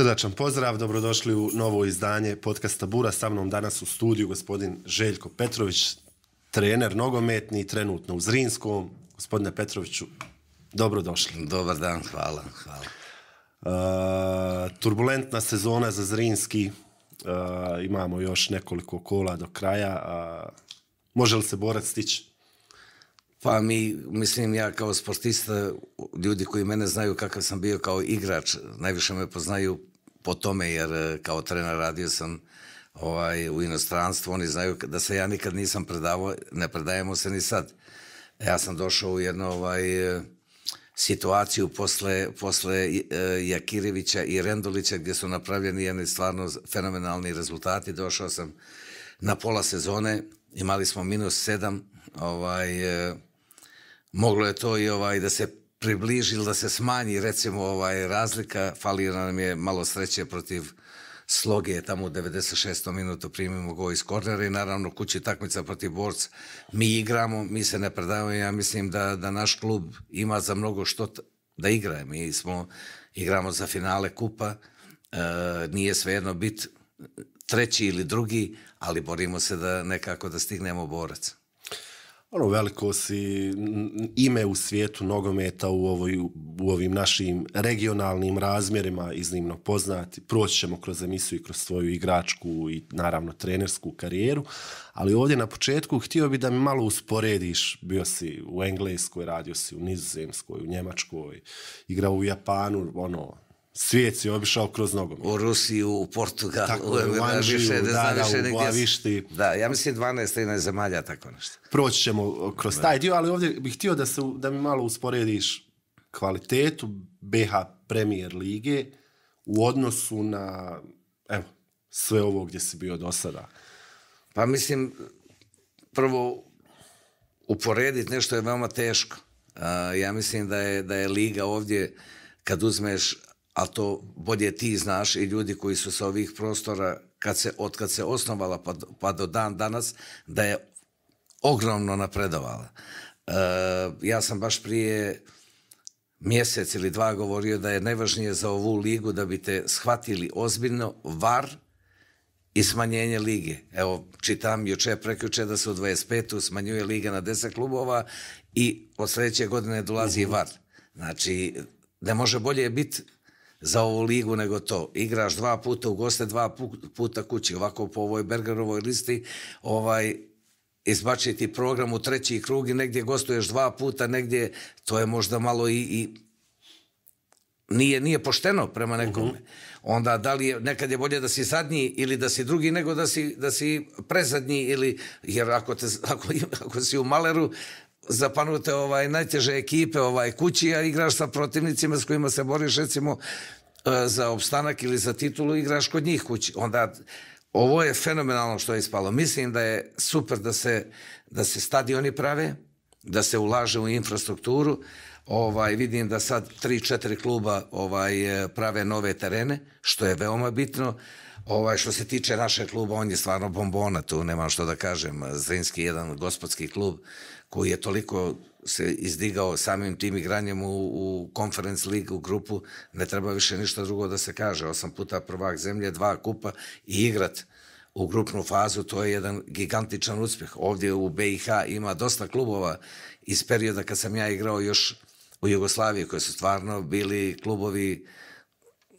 Srdačan pozdrav, dobrodošli u novo izdanje podcasta Bura. Sa mnom danas u studiju gospodin Željko Petrović, trener nogometni, trenutno u Zrinskom. Gospodine Petroviću, dobrodošli. Dobar dan, hvala. turbulentna sezona za Zrinski. imamo još nekoliko kola do kraja. Uh, može li se borac stići? Pa mi, mislim, ja kao sportista, ljudi koji mene znaju kakav sam bio kao igrač, najviše me poznaju po tome, jer e, kao trener radio sam ovaj, u inostranstvu, oni znaju da se ja nikad nisam predavao, ne predajemo se ni sad. E, ja sam došao u jednu ovaj, e, situaciju posle, posle Jakirevića i Rendulića gdje su napravljeni jedni stvarno fenomenalni rezultati. Došao sam na pola sezone, imali smo minus sedam, ovaj, moglo je to i ovaj da se približi ili da se smanji recimo ovaj razlika, falira nam je malo sreće protiv sloge tamo u 96. minutu primimo go iz kornera i naravno kući takmica protiv borca. Mi igramo, mi se ne predavamo ja mislim da, naš klub ima za mnogo što da igra. Mi smo, igramo za finale kupa, e, nije svejedno biti treći ili drugi, ali borimo se da nekako da stignemo borac ono veliko si ime u svijetu nogometa u, ovoj, u ovim našim regionalnim razmjerima iznimno poznati. Proći ćemo kroz emisiju i kroz svoju igračku i naravno trenersku karijeru, ali ovdje na početku htio bi da mi malo usporediš. Bio si u Engleskoj, radio si u Nizozemskoj, u Njemačkoj, igrao u Japanu, ono, Svijet si obišao kroz nogom. U Rusiji, u Portugalu, da, da, više u Da, ja mislim 12-13 zemalja, tako nešto. Proći ćemo kroz taj dio, ali ovdje bih htio da, da mi malo usporediš kvalitetu BH premijer lige u odnosu na evo, sve ovo gdje si bio do sada. Pa mislim, prvo uporediti nešto je veoma teško. ja mislim da je, da je liga ovdje kad uzmeš ali to bolje ti znaš i ljudi koji su sa ovih prostora kad se, od kad se osnovala pa do, pa dan danas da je ogromno napredovala. E, ja sam baš prije mjesec ili dva govorio da je najvažnije za ovu ligu da bi te shvatili ozbiljno var i smanjenje lige. Evo, čitam juče će da se u 25. smanjuje liga na 10 klubova i od sljedeće godine dolazi mhm. var. Znači, ne može bolje biti za ovu ligu nego to. Igraš dva puta u goste, dva puta kući. Ovako po ovoj Bergerovoj listi ovaj, izbačiti program u treći krug i negdje gostuješ dva puta, negdje to je možda malo i, i nije, nije pošteno prema nekome. Mhm. Onda da li je, nekad je bolje da si zadnji ili da si drugi nego da si, da si prezadnji ili jer ako, ako si u maleru zapanute ovaj, najteže ekipe ovaj, kući, a igraš sa protivnicima s kojima se boriš recimo e, za opstanak ili za titulu igraš kod njih kući. Onda ovo je fenomenalno što je ispalo. Mislim da je super da se, stadioni prave, da se ulaže u infrastrukturu. Ovaj, vidim da sad tri, četiri kluba ovaj, e, prave nove terene, što je veoma bitno. Ovaj, što se tiče našeg kluba, on je stvarno bombona, tu nemam što da kažem. Zrinski jedan gospodski klub koji je toliko se izdigao samim tim igranjem u, Conference League, u grupu, ne treba više ništa drugo da se kaže. Osam puta prvak zemlje, dva kupa i igrat u grupnu fazu, to je jedan gigantičan uspjeh. Ovdje u BiH ima dosta klubova iz perioda kad sam ja igrao još u Jugoslaviji, koji su stvarno bili klubovi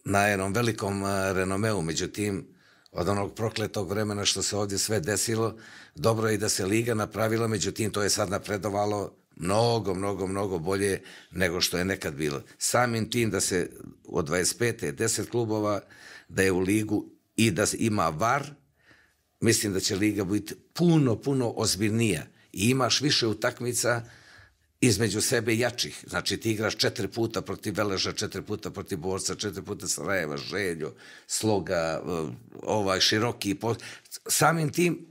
na jednom velikom eh, renomeu, međutim, od onog prokletog vremena što se ovdje sve desilo. Dobro je i da se liga napravila, međutim to je sad napredovalo mnogo, mnogo, mnogo bolje nego što je nekad bilo. Samim tim da se od 25. 10 klubova da je u ligu i da ima var, mislim da će liga biti puno, puno ozbiljnija i imaš više utakmica između sebe jačih. Znači ti igraš četiri puta protiv Veleža, četiri puta protiv Borca, četiri puta Sarajeva, Željo, Sloga, eh, ovaj široki. Samim tim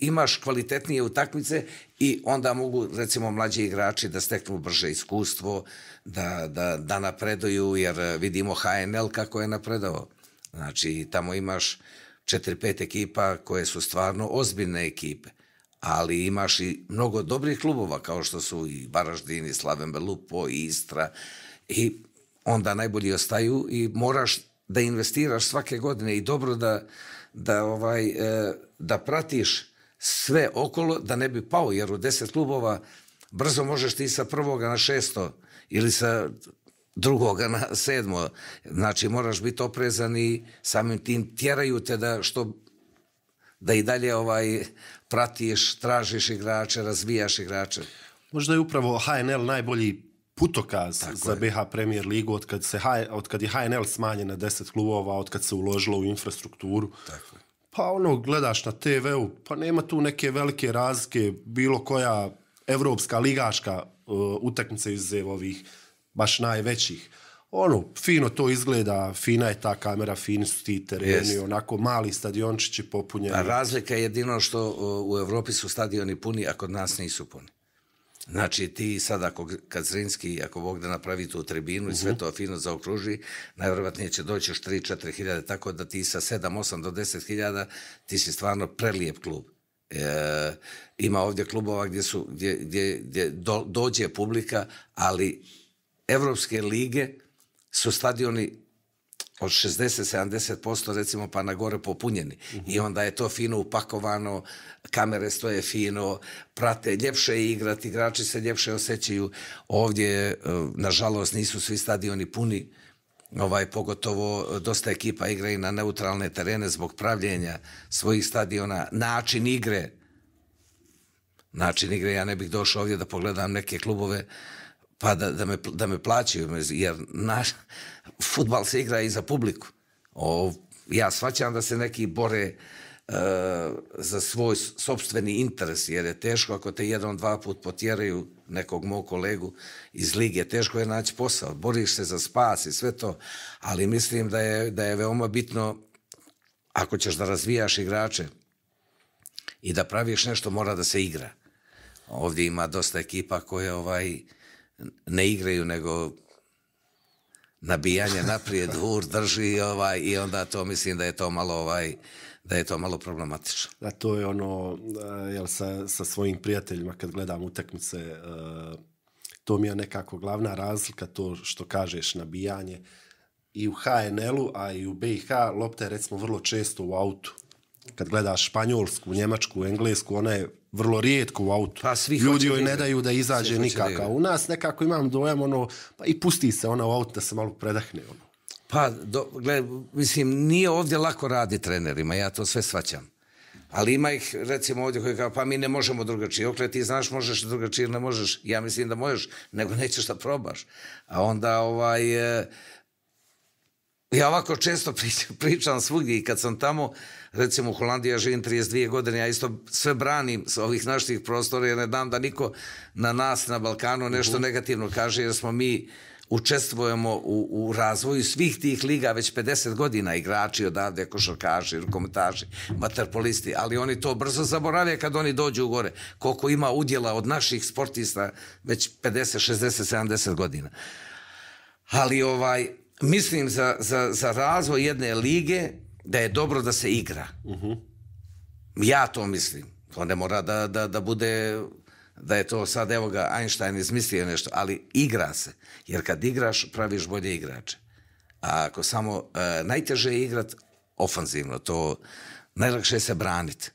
imaš kvalitetnije utakmice i onda mogu recimo mlađi igrači da steknu brže iskustvo, da, da, da napreduju jer eh, vidimo HNL kako je napredao. Znači tamo imaš četiri, pet ekipa koje su stvarno ozbiljne ekipe ali imaš i mnogo dobrih klubova kao što su i Varaždin i Slaven Belupo i Istra i onda najbolji ostaju i moraš da investiraš svake godine i dobro da, ovaj, e, da pratiš sve okolo da ne bi pao jer u deset klubova brzo možeš ti sa prvoga na šesto ili sa drugoga na sedmo. Znači moraš biti oprezan i samim tim tjeraju te da što da i dalje ovaj pratiš, tražiš igrače, razvijaš igrače. Možda je upravo HNL najbolji putokaz za je. BH Premier Ligu od kad, se, od kad je HNL smanjen na 10 klubova, od kad se uložilo u infrastrukturu. Tako pa ono, gledaš na TV-u, pa nema tu neke velike razlike, bilo koja evropska ligaška uh, utakmica iz ovih baš najvećih ono, fino to izgleda, fina je ta kamera, fini su ti tereni, onako mali stadiončići popunjeni. razlika je jedino što u Europi su stadioni puni, a kod nas nisu puni. Znači ti sad ako ako Bog da napravi tu tribinu i sve mhm. to fino zaokruži, najvjerojatnije će doći još 3-4 hiljade, tako da ti sa 7, 8 do 10 hiljada ti si stvarno prelijep klub. E, ima ovdje klubova gdje, su, gdje, dođe publika, ali evropske lige su stadioni od 60-70% recimo pa na gore popunjeni i mhm. onda je to fino upakovano, kamere stoje fino, prate, ljepše je igrati, igrači se ljepše osjećaju. Ovdje, e, nažalost, nisu svi stadioni puni, ovaj, pogotovo e, dosta ekipa igra i na neutralne terene zbog pravljenja svojih stadiona, način igre, način igre, ja ne bih došao ovdje da pogledam neke klubove pa da, me, da plaćaju, jer naš futbal se igra i za publiku. ja svaćam da se neki bore e, za svoj sobstveni interes, jer je teško ako te jedan, dva put potjeraju nekog mog kolegu iz lige, teško je naći posao, boriš se za spas i sve to, ali mislim da je, da je veoma bitno ako ćeš da razvijaš igrače i da praviš nešto, mora da se igra. Ovdje ima dosta ekipa koje ovaj, ne igraju nego nabijanje naprijed, hur drži ovaj, i onda to mislim da je to malo ovaj, da je to malo problematično. A to je ono, eh, jel, sa, svojim prijateljima kad gledam utakmice, eh, to mi je nekako glavna razlika, to što kažeš, nabijanje i u HNL-u, a i u BiH lopte recimo vrlo često u autu. Kad gledaš Španjolsku, Njemačku, Englesku, ona je vrlo rijetko u autu. Pa Ljudi joj ne daju da izađe nikakav. U nas nekako imam dojam ono, pa i pusti se ona u auto da se malo predahne. Ono. Pa, do, mislim, nije ovdje lako radi trenerima, ja to sve svaćam. Ali ima ih, recimo, ovdje koji kao, pa mi ne možemo drugačije. Okle, ti znaš možeš drugačije, ili ne možeš. Ja mislim da možeš, nego nećeš da probaš. A onda, ovaj, e, ja ovako često pričam svugdje i kad sam tamo, recimo u Holandiji ja živim 32 godine, ja isto sve branim sa ovih naših prostora jer ne dam da niko na nas, na Balkanu nešto mhm. negativno kaže jer smo mi učestvujemo u, razvoju svih tih liga već 50 godina igrači odavde, košarkaši, rukometaši, materpolisti, ali oni to brzo zaborave kad oni dođu u gore. Koliko ima udjela od naših sportista već 50, 60, 70 godina. Ali ovaj, mislim za, za, razvoj jedne lige da je dobro da se igra. Mhm. Ja to mislim. To ne mora da, bude da je to sad, evo ga, Einstein izmislio nešto, ali igra se. Jer kad igraš, praviš bolje igrače. A ako samo e, najteže je igrat ofanzivno, to najlakše je se braniti.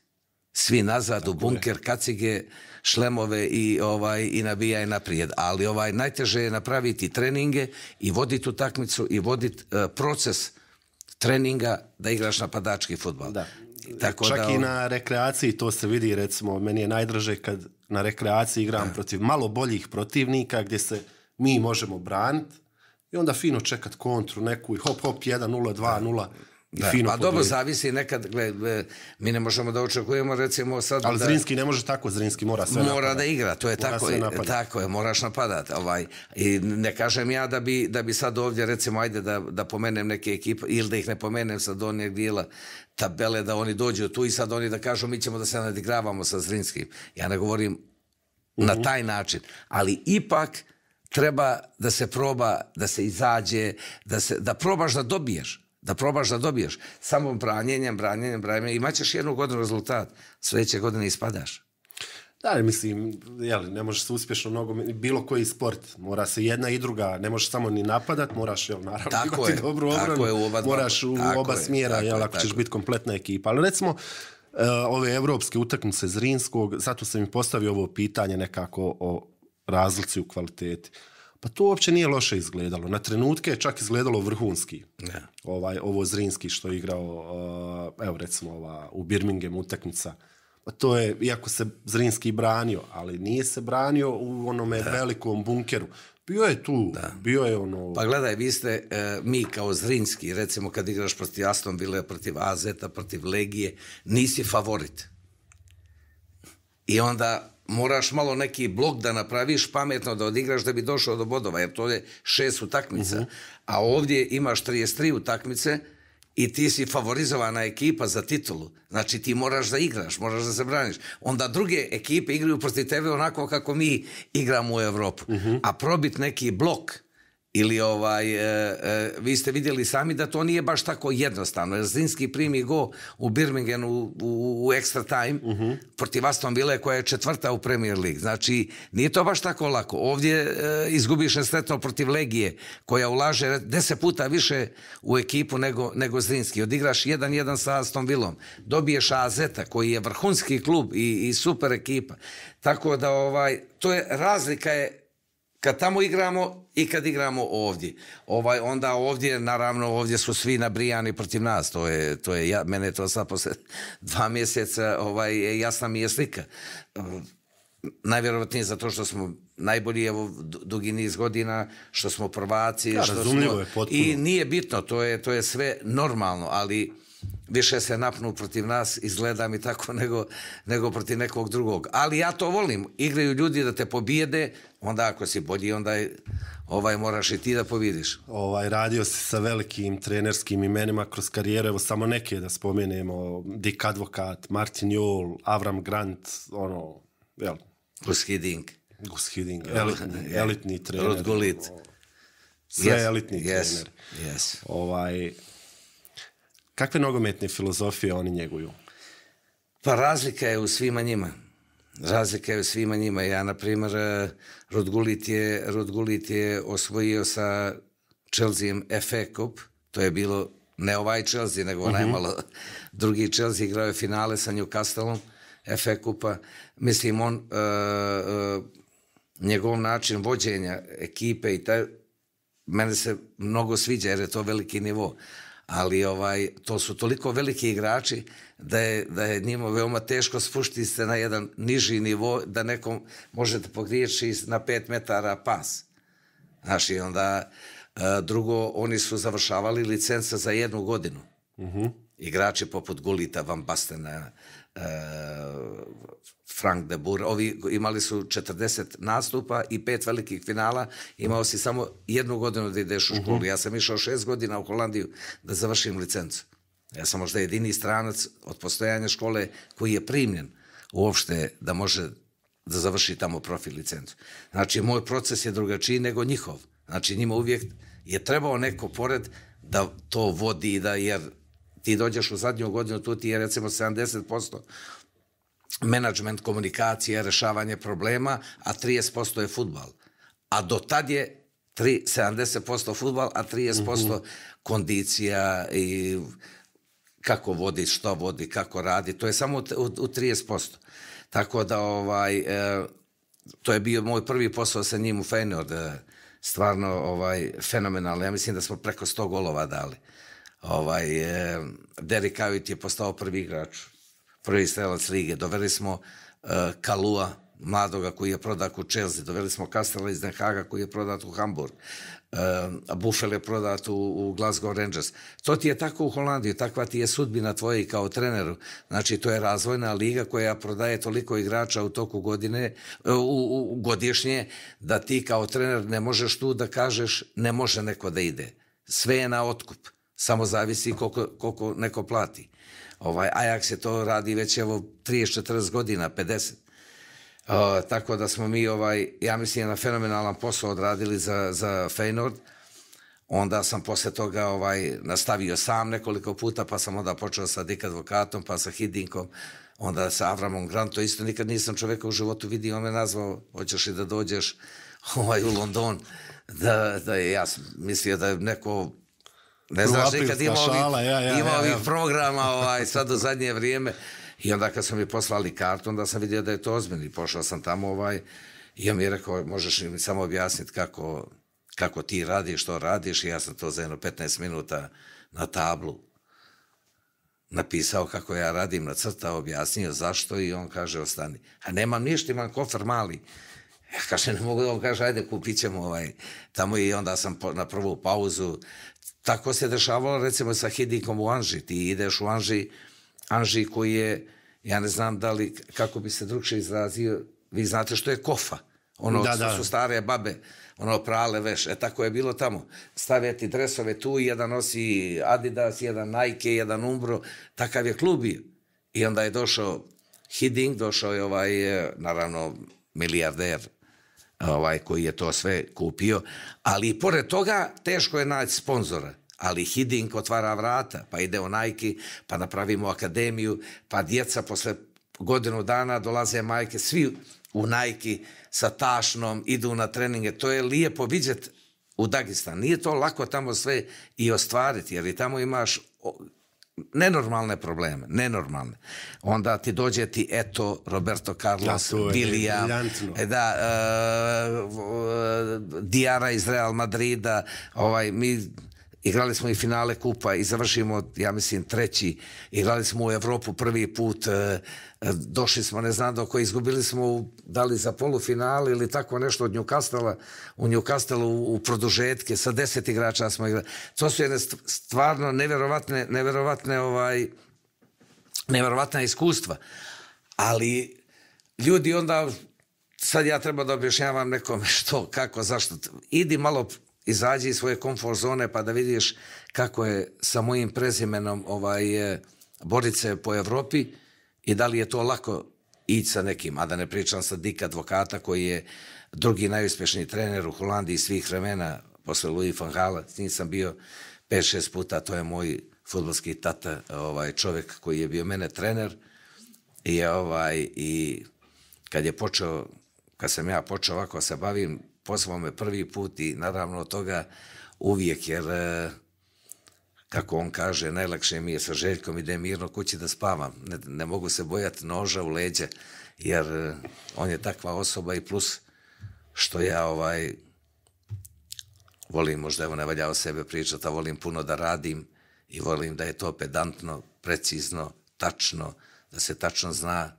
Svi nazad u bunker, kacige, šlemove i ovaj i nabijaj naprijed. Ali ovaj najteže je napraviti treninge i voditi utakmicu i voditi e, proces treninga da igraš napadački futbal. Da. Tako Čak da i na rekreaciji to se vidi, recimo, meni je najdraže kad na rekreaciji igram protiv malo boljih protivnika gdje se mi možemo braniti i onda fino čekat kontru neku i hop hop 1-0, 2-0. Da, pa dobro zavisi nekad, gle mi ne možemo da očekujemo recimo sad... Ali Zrinski ne može tako, Zrinski mora sve Mora da igra, to je tako, je, tako je, moraš napadati. Ovaj. I ne kažem ja da bi, sad ovdje recimo, ajde da, da pomenem neke ekipe ili da ih ne pomenem sa donjeg dijela tabele da oni dođu tu i sad oni da kažu mi ćemo da se nadigravamo sa Zrinskim. Ja ne govorim na mhm. taj način, ali ipak treba da se proba, da se izađe, da, se, da probaš da dobiješ da probaš da dobiješ. Samo branjenjem, branjenjem, branjenjem. Imaćeš jednu godinu rezultat. Sveće godine ispadaš. Da, mislim, jeli, ne možeš se uspješno mnogo, bilo koji sport, mora se jedna i druga, ne možeš samo ni napadat, moraš, jel, naravno, tako imati dobru obranu, moraš u oba smjera, tako jel, ako ćeš biti kompletna ekipa. Ali recimo, e, ove evropske utakmice Zrinskog, zato sam i postavio ovo pitanje nekako o razlici u kvaliteti pa to uopće nije loše izgledalo. Na trenutke je čak izgledalo vrhunski. Ne. Ovaj, ovo Zrinski što je igrao, eh, evo recimo ova, u Birmingham utakmica. Pa to je, iako se Zrinski branio, ali nije se branio u onome velikom bunkeru. Bio je tu, da. bio je ono... Pa gledaj, vi ste, eh, mi kao Zrinski, recimo kad igraš protiv Aston Villa, protiv AZ, protiv Legije, nisi favorit. I onda moraš malo neki blok da napraviš pametno da odigraš da bi došao do bodova, jer to je šest utakmica. Mhm. A ovdje imaš 33 utakmice i ti si favorizovana ekipa za titulu. Znači ti moraš da igraš, moraš da se braniš. Onda druge ekipe igraju protiv tebe onako kako mi igramo u Europu. Mhm. A probit neki blok ili ovaj, e, e, vi ste vidjeli sami da to nije baš tako jednostavno. Jer Zrinski primi go u Birminghamu u, u, extra time mhm. protiv Aston Villa koja je četvrta u Premier League. Znači, nije to baš tako lako. Ovdje e, izgubiš nesretno protiv Legije koja ulaže deset puta više u ekipu nego, nego Zrinski. Odigraš jedan jedan sa Aston vilom, Dobiješ Azeta koji je vrhunski klub i, i super ekipa. Tako da ovaj, to je razlika je kad tamo igramo i kad igramo ovdje. Ovaj, onda ovdje, naravno, ovdje su svi nabrijani protiv nas. To je, to je mene je to sad dva mjeseca ovaj, jasna mi je slika. Najvjerojatnije zato što smo najbolji evo dugi niz godina što smo prvaci i nije bitno to je to je sve normalno ali više se napnu protiv nas, izgledam i tako, nego, protiv nekog drugog. Ali ja to volim. Igraju ljudi da te pobijede, onda ako si bolji, onda ovaj, moraš i ti da pobjediš. Ovaj, radio si sa velikim trenerskim imenima kroz karijeru, evo samo neke da spomenemo, Dick Advokat, Martin Jol, Avram Grant, ono, jel? Gus Hiddink. Gus elitni, trener. elitni trener. Yes. Ovaj, Kakve nogometne filozofije oni njeguju? Pa razlika je u svima njima. Razlika je u svima njima. Ja, na primjer, e, Rodgulit je, je osvojio sa Chelseaem FA Cup. To je bilo ne ovaj Chelsea, nego onaj mhm. malo drugi Chelsea igrao je finale sa Newcastleom FA Kupa. Mislim, on, e, e, njegov način vođenja ekipe i taj, mene se mnogo sviđa jer je to veliki nivo ali ovaj, to su toliko veliki igrači da je, da je njima veoma teško spuštiti se na jedan niži nivo da nekom možete pogrijeći na pet metara pas. naši onda e, drugo, oni su završavali licence za jednu godinu. Mhm. Igrači poput Gulita, Van Bastena, e, Frank de Boer. Ovi imali su 40 nastupa i pet velikih finala. Imao si samo jednu godinu da ideš u školu. Mhm. Ja sam išao šest godina u Holandiju da završim licencu. Ja sam možda jedini stranac od postojanja škole koji je primljen uopšte da može da završi tamo profil licencu. Znači, moj proces je drugačiji nego njihov. Znači, njima uvijek je trebao neko pored da to vodi, da jer ti dođeš u zadnju godinu, tu ti je recimo 70% menadžment komunikacija, rešavanje problema, a 30% je futbal. A do tad je 70% futbal, a 30% posto mhm. kondicija i kako vodi, što vodi, kako radi. To je samo u, posto 30%. Tako da ovaj, e, to je bio moj prvi posao sa njim u Feyenoord. E, stvarno ovaj, fenomenalno. Ja mislim da smo preko 100 golova dali. Ovaj, e, Derek je postao prvi igrač prvi strelac lige, doveli smo e, Kalua, mladoga koji je prodat u Chelsea, doveli smo Kastela iz haga koji je prodat u Hamburg, a e, Buffel je prodat u, Glasgow Rangers. To ti je tako u Holandiji, takva ti je sudbina tvoje i kao treneru. Znači, to je razvojna liga koja prodaje toliko igrača u toku godine, e, u, u, godišnje, da ti kao trener ne možeš tu da kažeš ne može neko da ide. Sve je na otkup, samo zavisi koliko, koliko neko plati. Ovaj, Ajax se to radi već evo 30-40 godina, 50. tako da smo mi, ovaj, ja mislim, na fenomenalan posao odradili za, za Onda sam poslije toga ovaj, nastavio sam nekoliko puta, pa sam onda počeo sa Dick Advokatom, pa sa Hidinkom, onda sa Avramom Granto. Isto nikad nisam čovjeka u životu vidio, on me nazvao, hoćeš li da dođeš ovaj, u London. Da, da, ja sam mislio da je neko ne znaš, nekad imao ovih, ja, programa ovaj, sad u zadnje vrijeme. I onda kad su mi poslali kartu, onda sam vidio da je to ozbiljno. I pošao sam tamo ovaj, i on mi rekao, možeš mi samo objasniti kako, ti radiš, što radiš. I ja sam to za jedno 15 minuta na tablu napisao kako ja radim, na crta, objasnio zašto i on kaže ostani. A nemam ništa, imam kofer mali. Ja kaže, ne mogu, on kaže, ajde kupit ćemo ovaj, tamo i onda sam na prvu pauzu tako se dešavalo recimo sa hidinkom u Anži. Ti ideš u Anži, Anži koji je, ja ne znam da li, kako bi se drugše izrazio, vi znate što je kofa. Ono, su stare babe, ono, prale veš. E, tako je bilo tamo. Stavljati dresove tu, jedan nosi Adidas, jedan Nike, jedan Umbro. Takav je klub bio. I onda je došao hiding došao je ovaj, eh, naravno, milijarder ovaj, koji je to sve kupio. Ali i pored toga teško je naći sponzora ali Hidink otvara vrata, pa ide u Nike, pa napravimo akademiju, pa djeca posle godinu dana dolaze majke, svi u Nike sa tašnom, idu na treninge. To je lijepo vidjeti u Dagestan. Nije to lako tamo sve i ostvariti, jer i tamo imaš nenormalne probleme, nenormalne. Onda ti dođe ti eto Roberto Carlos, Dilija, e da, e, e, Diara iz Real Madrida, ovaj, mi igrali smo i finale kupa i završimo, ja mislim, treći, igrali smo u Europu prvi put, e, e, došli smo, ne znam dok, izgubili smo, da li za polufinale ili tako nešto od Newcastle, u Newcastle u, u produžetke, sa deset igrača smo igrali. To su jedne stvarno neverovatne neverovatne, ovaj, neverovatna iskustva. Ali ljudi onda, sad ja treba da objašnjavam nekome što, kako, zašto. Idi malo izađi iz svoje komfort zone pa da vidiš kako je sa mojim prezimenom ovaj, e, borit se po Europi i da li je to lako ići sa nekim, a da ne pričam sa Dika Advokata koji je drugi najuspješniji trener u Holandiji svih vremena posle Louis van s njim sam bio 5-6 puta, to je moj futbolski tata, ovaj, čovjek koji je bio mene trener i, ovaj, i kad je počeo, kad sam ja počeo ovako se bavim, pozvao me prvi put i naravno toga uvijek, jer e, kako on kaže, najlakše mi je sa željkom idem mirno kući da spavam. Ne, mogu se bojati noža u leđe, jer e, on je takva osoba i plus što ja ovaj volim možda evo ne valja o sebe pričati, a volim puno da radim i volim da je to pedantno, precizno, tačno, da se tačno zna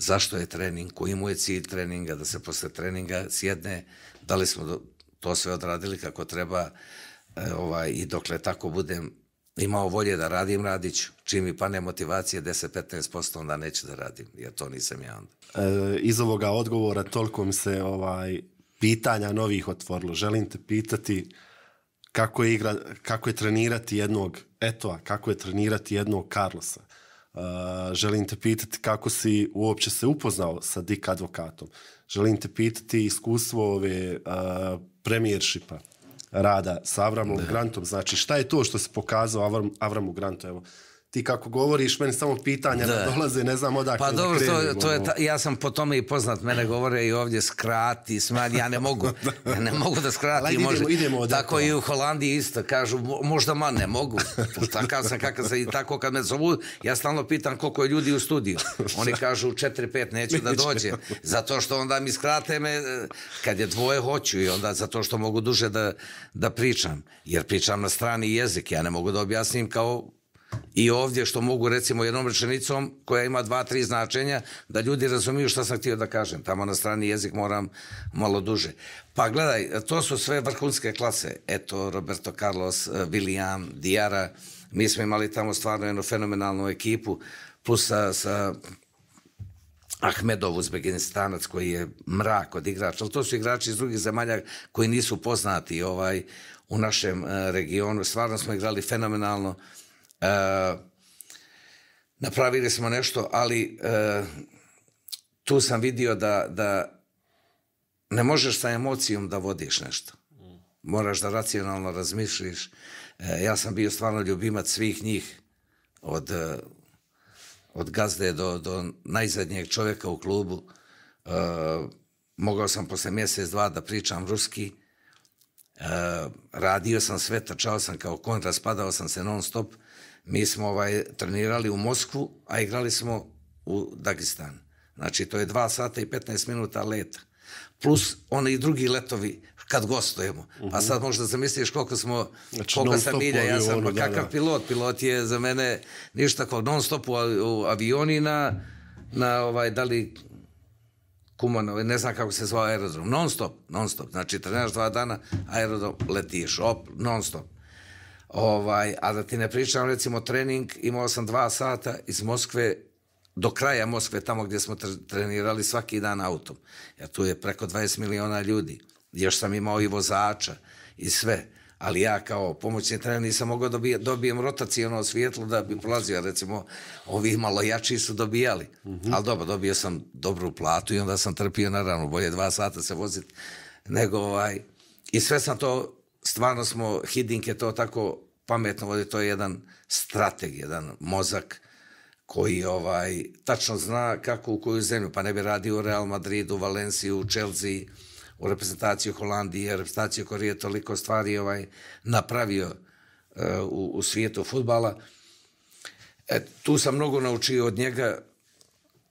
zašto je trening, koji mu je cilj treninga, da se poslije treninga sjedne, da li smo to sve odradili kako treba e, ovaj, i dokle tako budem imao volje da radim, Radić, Čim mi pane motivacije 10-15%, onda neću da radim, jer to nisam ja onda. E, iz ovoga odgovora toliko mi se ovaj, pitanja novih otvorilo. Želim te pitati kako je, kako je trenirati jednog Etoa, kako je trenirati jednog Carlosa Eh, želim te pitati kako si uopće se upoznao sa dik advokatom. Želim te pitati iskustvo ove eh, premijershipa rada sa Avramom Grantom. Znači šta je to što se pokazao Avramu Evo, ti kako govoriš, meni samo pitanja da. dolaze, ne znam odakle Pa dobro, to, je ono. ja sam po tome i poznat, mene govore i ovdje skrati, smanji, ja ne mogu, ne mogu da skratim, može, tako i u Holandiji isto, kažu, možda man ne mogu, pa tako kad me zovu, ja stalno pitam koliko je ljudi u studiju. Oni kažu, četiri, pet, neću da dođem, zato što onda mi skrate me, e, kad je dvoje hoću i onda zato što mogu duže da, da pričam, jer pričam na strani jezik, ja ne mogu da objasnim kao i ovdje što mogu recimo jednom rečenicom koja ima dva, tri značenja da ljudi razumiju što sam htio da kažem. Tamo na strani jezik moram malo duže. Pa gledaj, to su sve vrhunske klase. Eto, Roberto Carlos, eh, William, Diara. Mi smo imali tamo stvarno jednu fenomenalnu ekipu plus sa, sa Ahmedov Uzbekistanac koji je mrak od igrača, ali to su igrači iz drugih zemalja koji nisu poznati ovaj u našem eh, regionu. Stvarno smo igrali fenomenalno Eh, napravili smo nešto, ali eh, tu sam vidio da, ne možeš sa emocijom da vodiš nešto. Moraš da racionalno razmišljiš. Eh, ja sam bio stvarno ljubimac svih njih od, od gazde do, do najzadnjeg čovjeka u klubu. mogao sam posle mjesec, dva da pričam ruski. radio sam sve, trčao sam kao kontra, spadao sam se non stop mi smo ovaj, trenirali u Moskvu, a igrali smo u Dagestan. Znači, to je dva sata i 15 minuta leta. Plus oni drugi letovi kad gostujemo. Pa mhm. sad možda zamisliš koliko smo, znači, koliko sam milja, ja sam kakav pilot. Pilot je za mene ništa kao non stop u avioni na, ovaj, da li ne znam kako se zvao aerodrom, non stop, non stop. Znači, trenaš dva dana, aerodrom, letiš, op, non stop. Ovaj, a da ti ne pričam, recimo, trening, imao sam dva sata iz Moskve do kraja Moskve, tamo gdje smo trenirali svaki dan autom. Ja tu je preko 20 miliona ljudi. Još sam imao i vozača i sve. Ali ja kao pomoćni trener nisam mogao dobije, dobijem rotacijono svjetlo da bi prolazio. Recimo, ovih malo jači su dobijali. Mhm. Ali dobro, dobio sam dobru platu i onda sam trpio, naravno, bolje dva sata se voziti nego ovaj... I sve sam to stvarno smo, Hiddink je to tako pametno vodi, to je jedan strateg, jedan mozak koji ovaj, tačno zna kako u koju zemlju, pa ne bi radio u Real Madridu, Valenciju, u Chelsea, u reprezentaciju Holandije, reprezentaciju Korije, toliko stvari ovaj, napravio eh, u, svijetu futbala. E, tu sam mnogo naučio od njega,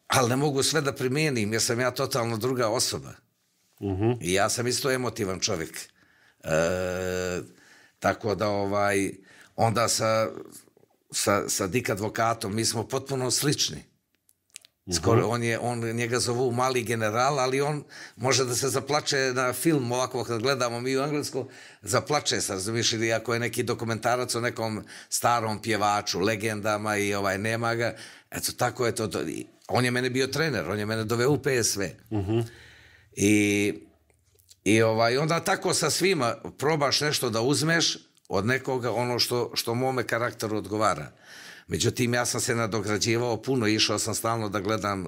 ali ne mogu sve da primijenim jer sam ja totalno druga osoba. Mhm. I ja sam isto emotivan čovjek E, tako da ovaj, onda sa, sa, sa Dik advokatom mi smo potpuno slični. Mhm. Skoro, on je, on, njega zovu mali general, ali on može da se zaplače na film ovako kad gledamo mi u engleskom, zaplače se, razumiješ, ili ako je neki dokumentarac o nekom starom pjevaču, legendama i ovaj, nema ga, eto tako je to. On je mene bio trener, on je mene doveo u PSV. Mhm. I i ovaj, onda tako sa svima probaš nešto da uzmeš od nekoga ono što, što mome karakteru odgovara. Međutim, ja sam se nadograđivao puno, išao sam stalno da gledam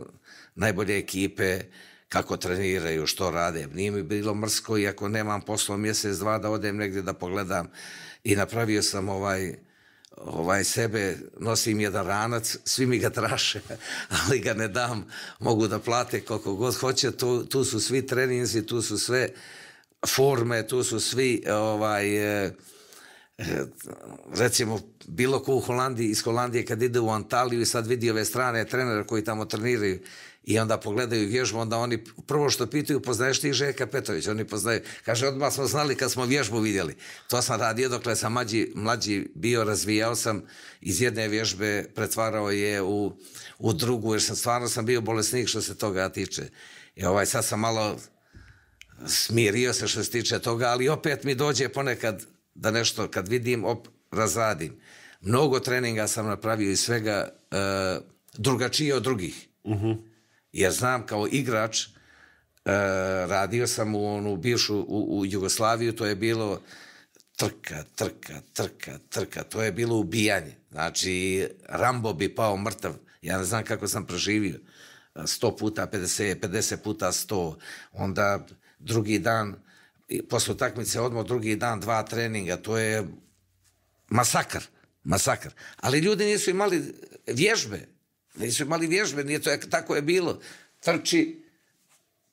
najbolje ekipe, kako treniraju, što rade. Nije mi bilo mrsko i ako nemam posla mjesec, dva da odem negdje da pogledam. I napravio sam ovaj ovaj, sebe, nosim jedan ranac, svi mi ga traše, ali ga ne dam, mogu da plate koliko god hoće, tu, tu su svi treninzi, tu su sve forme, tu su svi ovaj, e, e, recimo bilo ko u Holandiji, iz Holandije kad ide u Antaliju i sad vidi ove strane trenera koji tamo treniraju i onda pogledaju vježbu, onda oni prvo što pitaju, poznaješ ti Željka Petović? Oni poznaju, kaže, odmah smo znali kad smo vježbu vidjeli. To sam radio dokle sam mlađi, bio, razvijao sam, iz jedne vježbe pretvarao je u, drugu, jer sam stvarno sam bio bolesnik što se toga tiče. I ovaj, sad sam malo smirio se što se tiče toga, ali opet mi dođe ponekad da nešto, kad vidim, op, razradim. Mnogo treninga sam napravio i svega e, drugačije od drugih. uh ja znam kao igrač, e, radio sam u onu bivšu u, Jugoslaviju, to je bilo trka, trka, trka, trka. To je bilo ubijanje. Znači, Rambo bi pao mrtav. Ja ne znam kako sam preživio. 100 puta 50, 50 puta 100. Onda drugi dan, posle utakmice odmah drugi dan, dva treninga. To je masakar. masakr. Ali ljudi nisu imali vježbe. Nisu imali vježbe, nije to, tako je bilo. Trči,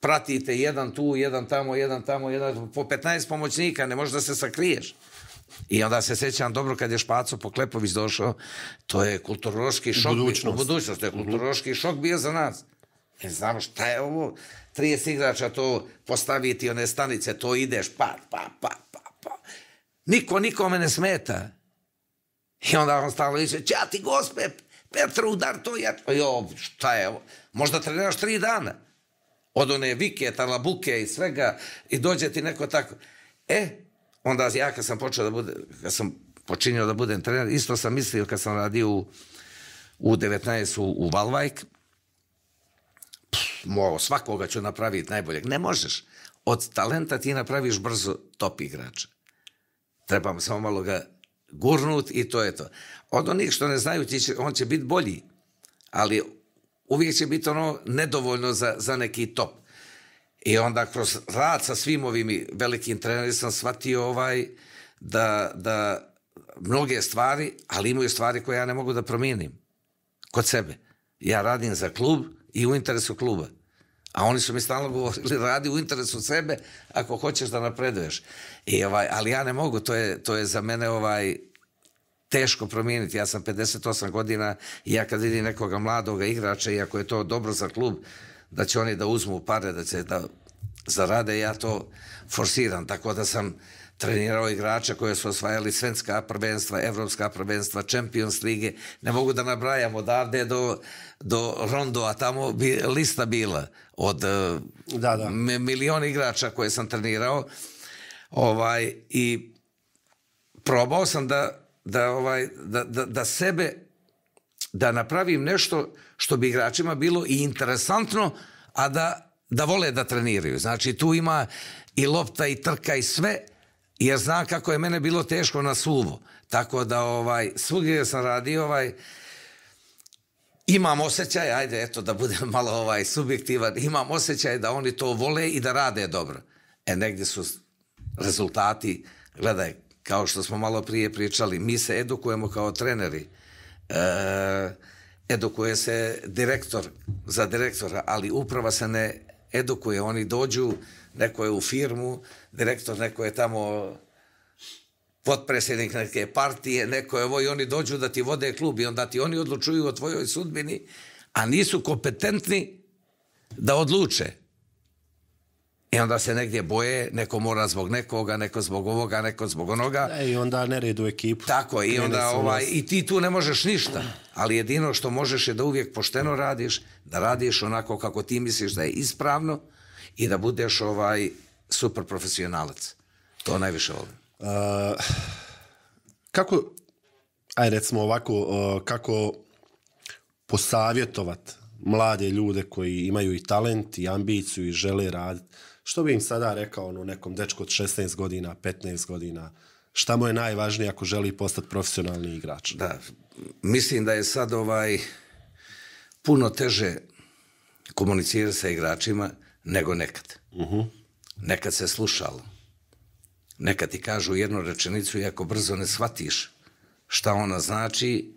pratite jedan tu, jedan tamo, jedan tamo, jedan po 15 pomoćnika, ne možeš da se sakriješ. I onda se sjećam dobro kad je Špaco Poklepović došao, to je kulturološki šok. Budućnost. Budućnost, to je mhm. kulturološki šok bio za nas. Ne znamo šta je ovo, 30 igrača to postaviti, one stanice, to ideš, pa, pa, pa, pa, pa. Niko nikome ne smeta. I onda on stalno ja ćati gospe, Petra udar to, ja, pa jo, šta je Možda treniraš tri dana. Od one vike, talabuke i svega i dođe ti neko tako. E, onda ja kad sam počeo da bude. kad sam počinio da budem trener, isto sam mislio kad sam radio u, u 19 u, u Valvajk, svakoga ću napraviti najboljeg. Ne možeš. Od talenta ti napraviš brzo top igrača. Trebamo samo malo ga gurnut i to je to. Od onih što ne znaju, će, on će biti bolji, ali uvijek će biti ono nedovoljno za, za neki top. I onda kroz rad sa svim ovim velikim trenerima sam shvatio ovaj da, da mnoge stvari, ali imaju stvari koje ja ne mogu da promijenim kod sebe. Ja radim za klub i u interesu kluba. A oni su mi stalno govorili, radi u interesu sebe ako hoćeš da napreduješ. I ovaj, ali ja ne mogu, to je, to za mene ovaj, teško promijeniti. Ja sam 58 godina i ja kad vidim nekoga mladoga igrača, iako je to dobro za klub, da će oni da uzmu pare, da će da zarade, ja to forsiram. Tako da sam trenirao igrača koje su osvajali svenska prvenstva, evropska prvenstva, Champions lige, ne mogu da nabrajam odavde do, do Rondo, a tamo lista bila od e, da, da. igrača koje sam trenirao ovaj, i probao sam ovaj, da, da, sebe da napravim nešto što bi igračima bilo i interesantno, a da, da vole da treniraju. Znači tu ima i lopta i trka i sve, jer ja znam kako je mene bilo teško na suvo. Tako da ovaj, svugdje sam radio ovaj, imam osjećaj, ajde eto da budem malo ovaj subjektivan, imam osjećaj da oni to vole i da rade dobro. E negdje su rezultati, gledaj, kao što smo malo prije pričali, mi se edukujemo kao treneri. E, edukuje se direktor za direktora, ali uprava se ne edukuje. Oni dođu neko je u firmu, direktor, neko je tamo potpredsjednik neke partije, neko je ovo i oni dođu da ti vode klub i onda ti oni odlučuju o tvojoj sudbini, a nisu kompetentni da odluče. I onda se negdje boje, neko mora zbog nekoga, neko zbog ovoga, neko zbog onoga. Da, e, I onda ne redu ekipu. Tako, i onda ovaj, i ti tu ne možeš ništa. Ali jedino što možeš je da uvijek pošteno radiš, da radiš onako kako ti misliš da je ispravno, i da budeš ovaj super profesionalac. To najviše volim. Uh, kako, aj recimo ovako, kako posavjetovat mlade ljude koji imaju i talent i ambiciju i žele raditi, što bi im sada rekao ono, nekom dečku od 16 godina, 15 godina, šta mu je najvažnije ako želi postati profesionalni igrač? Da, mislim da je sad ovaj puno teže komunicirati sa igračima, nego nekad. Mhm. Nekad se slušalo. Nekad ti kažu jednu rečenicu i ako brzo ne shvatiš šta ona znači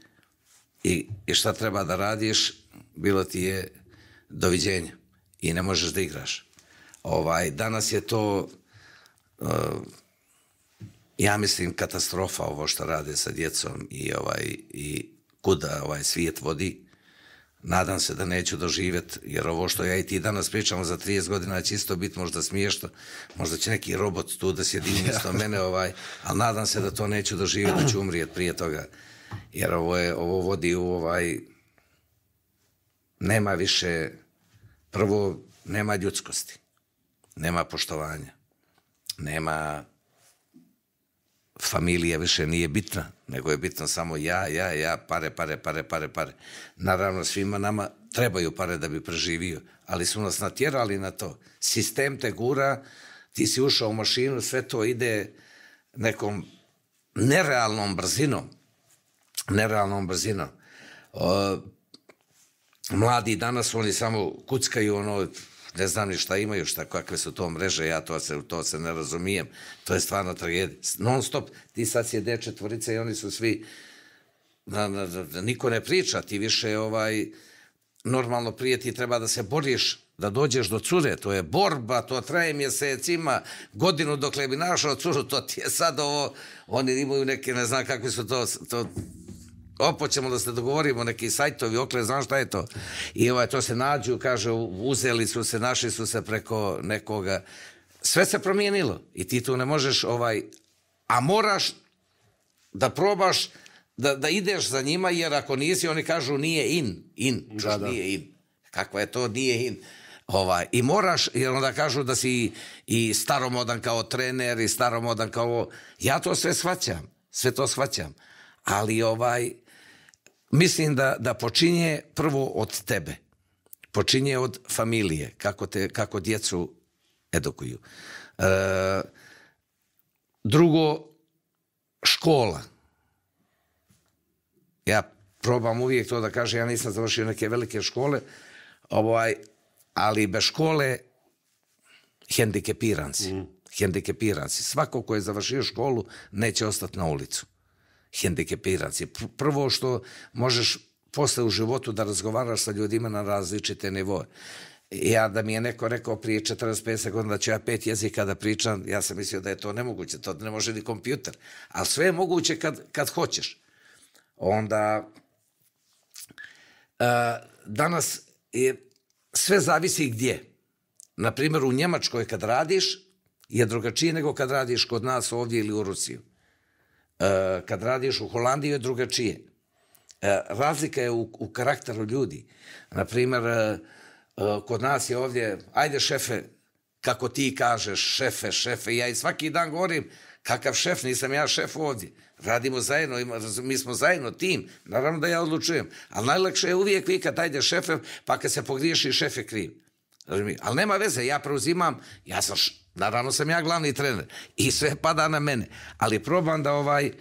i, šta treba da radiš, bilo ti je doviđenja i ne možeš da igraš. Ovaj, danas je to eh, ja mislim katastrofa ovo što rade sa djecom i ovaj i kuda ovaj svijet vodi nadam se da neću doživjet jer ovo što ja i ti danas pričamo za 30 godina će isto biti možda smiješno, možda će neki robot tu da sjedini isto mene, ovaj, ali nadam se da to neću doživjeti, da ću umrijeti prije toga, jer ovo, je, ovo vodi u ovaj, nema više, prvo, nema ljudskosti, nema poštovanja, nema familija više nije bitna, nego je bitno samo ja, ja, ja, pare, pare, pare, pare, pare. Naravno, svima nama trebaju pare da bi preživio, ali su nas natjerali na to. Sistem te gura, ti si ušao u mašinu, sve to ide nekom nerealnom brzinom. Nerealnom brzinom. mladi danas oni samo kuckaju ono ne znam ni šta imaju, šta, kakve su to mreže, ja to se, to se ne razumijem. To je stvarno tragedija. Non stop, ti sad sjede četvorice i oni su svi, na, na, niko ne priča, ti više ovaj, normalno prije ti treba da se boriš da dođeš do cure, to je borba, to traje mjesecima, godinu dokle bi našao curu, to ti je sad ovo, oni imaju neke, ne znam kakvi su to, to Opočemo da se dogovorimo neki sajtovi okle, znam šta je to. I ovaj, to se nađu, kaže, uzeli su se, našli su se preko nekoga. Sve se promijenilo i ti tu ne možeš, ovaj, a moraš da probaš da, ideš za njima, jer ako nisi, oni kažu nije in, in, nije in. Kakva je to, nije in. Ovaj, I moraš, jer onda kažu da si i staromodan kao trener i staromodan kao... Ja to sve shvaćam, sve to shvaćam ali ovaj, mislim da, da počinje prvo od tebe. Počinje od familije, kako, djecu edukuju. E, drugo, škola. Ja probam uvijek to da kažem, ja nisam završio neke velike škole, ovaj, ali bez škole hendikepiran si. Mhm. Hendikepiran Svako ko je završio školu neće ostati na ulicu hendikepiran si Prvo što možeš posle u životu da razgovaraš sa ljudima na različite nivo. Ja da mi je neko rekao prije 45 godina da ću ja pet jezika da pričam, ja sam mislio da je to nemoguće, to ne može ni kompjuter. Ali sve je moguće kad, hoćeš. Onda, e, danas sve zavisi gdje. Na primjer, u Njemačkoj kad radiš je drugačije nego kad radiš kod nas ovdje ili u Rusiju. E, kad radiš u Holandiji je drugačije. E, razlika je u, karakteru ljudi. Naprimjer, e, kod nas je ovdje, ajde šefe, kako ti kažeš, šefe, šefe, ja i svaki dan govorim, kakav šef, nisam ja šef ovdje. Radimo zajedno, mi smo zajedno tim, naravno da ja odlučujem. Ali najlakše je uvijek vikat, ajde šefe, pa kad se pogriješi, šef je kriv. Ali nema veze, ja preuzimam, ja sam Naravno sam ja glavni trener i sve pada na mene, ali probam da ovaj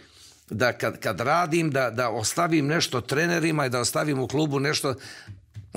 da kad, radim da, ostavim nešto trenerima i da ostavim u klubu nešto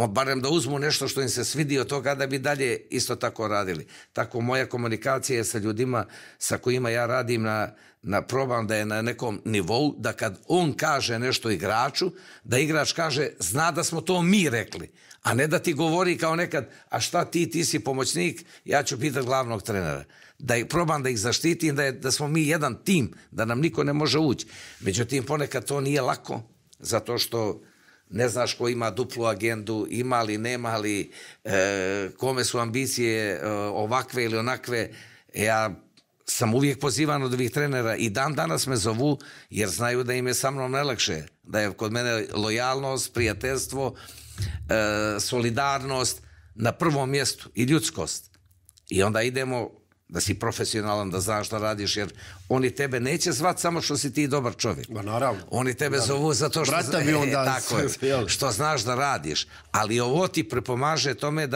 barem da uzmu nešto što im se svidi to toga da bi dalje isto tako radili. Tako moja komunikacija je sa ljudima sa kojima ja radim na, na probam da je na nekom nivou da kad on kaže nešto igraču, da igrač kaže zna da smo to mi rekli, a ne da ti govori kao nekad, a šta ti, ti si pomoćnik, ja ću pitati glavnog trenera. Da probam da ih zaštitim, da, da smo mi jedan tim, da nam niko ne može ući. Međutim, ponekad to nije lako, zato što ne znaš ko ima duplu agendu, ima li, nema li, e, kome su ambicije e, ovakve ili onakve. Ja sam uvijek pozivan od ovih trenera i dan danas me zovu jer znaju da im je sa mnom najlakše, da je kod mene lojalnost, prijateljstvo, E, solidarnost na prvom mjestu i ljudskost. I onda idemo da si profesionalan, da znaš da radiš, jer oni tebe neće zvat samo što si ti dobar čovjek. Oni tebe zovu zato što, zna, e, što znaš da radiš. Ali ovo ti prepomaže tome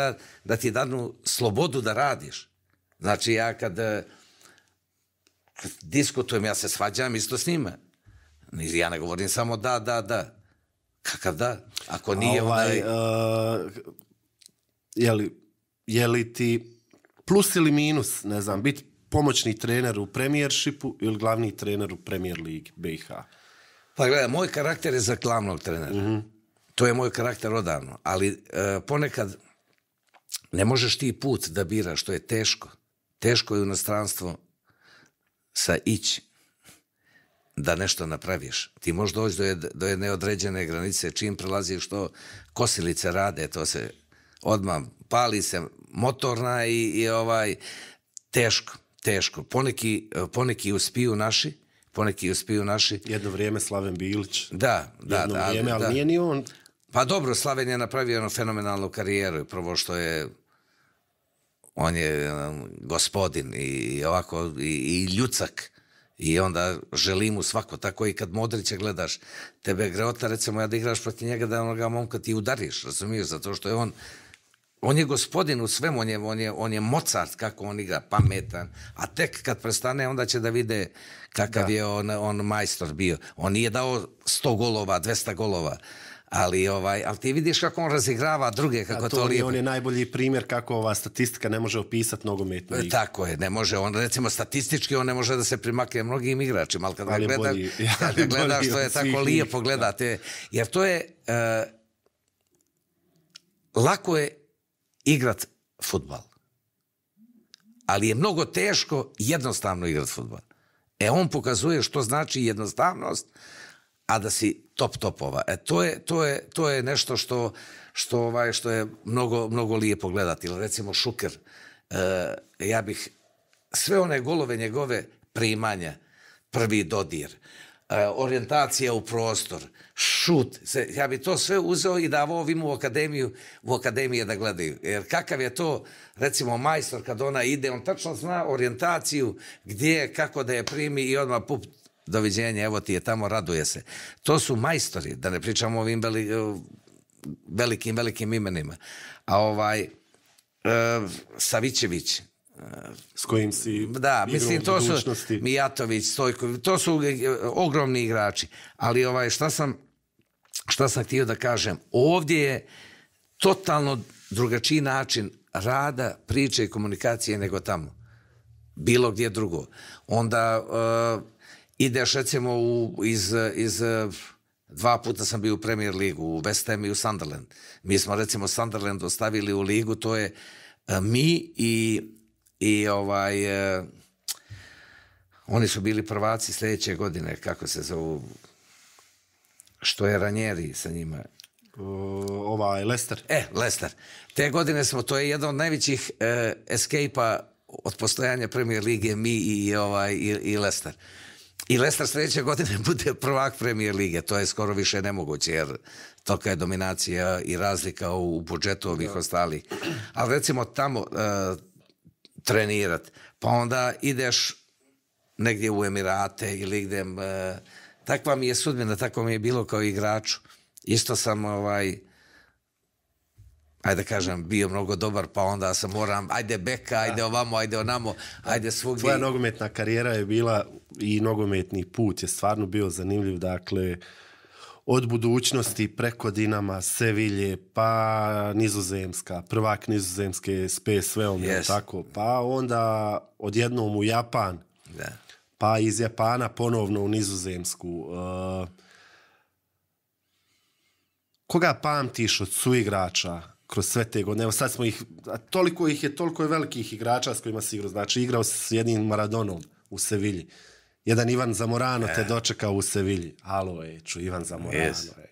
da, ti danu slobodu da radiš. Znači ja kad, e, kad diskutujem, ja se svađam isto s njima. Ja ne govorim samo da, da, da. Kakav da? Ako nije ovaj, eh, je, li, ti plus ili minus, ne znam, biti pomoćni trener u premijershipu ili glavni trener u premijer ligi BiH? Pa gledaj, moj karakter je za glavnog trenera. Mhm. To je moj karakter odavno. Ali eh, ponekad ne možeš ti put da biraš, što je teško. Teško je u inostranstvo sa ići da nešto napraviš. Ti možeš doći do, do jedne određene granice, čim prelaziš to, kosilice rade, to se odmah pali se motorna i, ovaj teško, teško. Poneki, poneki uspiju naši, poneki uspiju naši. Jedno vrijeme Slaven Bilić. Da, da, Jedno vrijeme, Pa dobro, Slaven je napravio jednu fenomenalnu karijeru. Prvo što je on je um, gospodin i ovako i, i ljucak i onda želim u svako tako i kad Modrića gledaš, tebe greota recimo ja da igraš protiv njega da onoga momka ti udariš, razumiješ, zato što je on on je gospodin u svemu, on je, on je, on je Mozart kako on igra, pametan, a tek kad prestane onda će da vide kakav je on, on majstor bio. On nije dao 100 golova, 200 golova, ali, ovaj, ti vidiš kako on razigrava druge, kako to, to je, on je najbolji primjer kako ova statistika ne može opisati nogometnu igru. Tako je, ne može, on recimo statistički on ne može da se primakne mnogim igračima, ali kad gledaš, to je tako lijepo gledate, jer to je eh, lako je igrat futbal. Ali je mnogo teško jednostavno igrat futbal. E on pokazuje što znači jednostavnost, a da si top topova. E, to, je, to, je, nešto što, što, ovaj, što je mnogo, mnogo lijepo gledati. recimo Šuker, e, ja bih sve one golove njegove primanja, prvi dodir, e, orijentacija u prostor, šut, ja bi to sve uzeo i dao ovim u akademiju, u akademije da gledaju. Jer kakav je to, recimo, majstor kad ona ide, on tačno zna orijentaciju gdje, kako da je primi i odmah pup, doviđenja, evo ti je tamo, raduje se. To su majstori, da ne pričamo o ovim velikim, velikim imenima. A ovaj, Savičević. Savićević, e, s kojim si da, mislim, to su Mijatović, Stojković, to su e, ogromni igrači, ali ovaj, šta sam što sam htio da kažem, ovdje je totalno drugačiji način rada, priče i komunikacije nego tamo. Bilo gdje drugo. Onda e, ideš recimo iz, Dva puta sam bio u Premier ligu, u West Ham i u Sunderland. Mi smo recimo Sunderland ostavili u ligu, to je e, mi i, i ovaj, e, oni su bili prvaci sljedeće godine, kako se zovu, što je Ranjeri sa njima. ovaj, Lester. E, Lester. Te godine smo, to je jedan od najvećih e, escape od postojanja Premier lige, mi i, ovaj, i, i Lester i Leicester sljedeće godine bude prvak premijer lige. To je skoro više nemoguće jer tolika je dominacija i razlika u budžetu ovih ostalih. Ali recimo tamo e, trenirat, pa onda ideš negdje u Emirate ili gdje... takva mi je sudbina, tako mi je bilo kao igraču. Isto sam ovaj, ajde kažem, bio mnogo dobar, pa onda sam moram, ajde beka, ajde ovamo, ajde onamo, ajde svugdje. Tvoja nogometna karijera je bila i nogometni put je stvarno bio zanimljiv, dakle, od budućnosti preko Dinama, Sevilje, pa Nizozemska, prvak Nizozemske s sve om tako, pa onda odjednom u Japan, pa iz Japana ponovno u Nizozemsku. Uh, koga pamtiš od suigrača kroz sve te godine. Evo sad smo ih, a toliko ih je, toliko je velikih igrača s kojima si igrao. Znači igrao s jednim Maradonom u Sevilji. Jedan Ivan Zamorano e. te dočekao u Sevilji. Alo, e, ču Ivan Zamorano. Yes. E.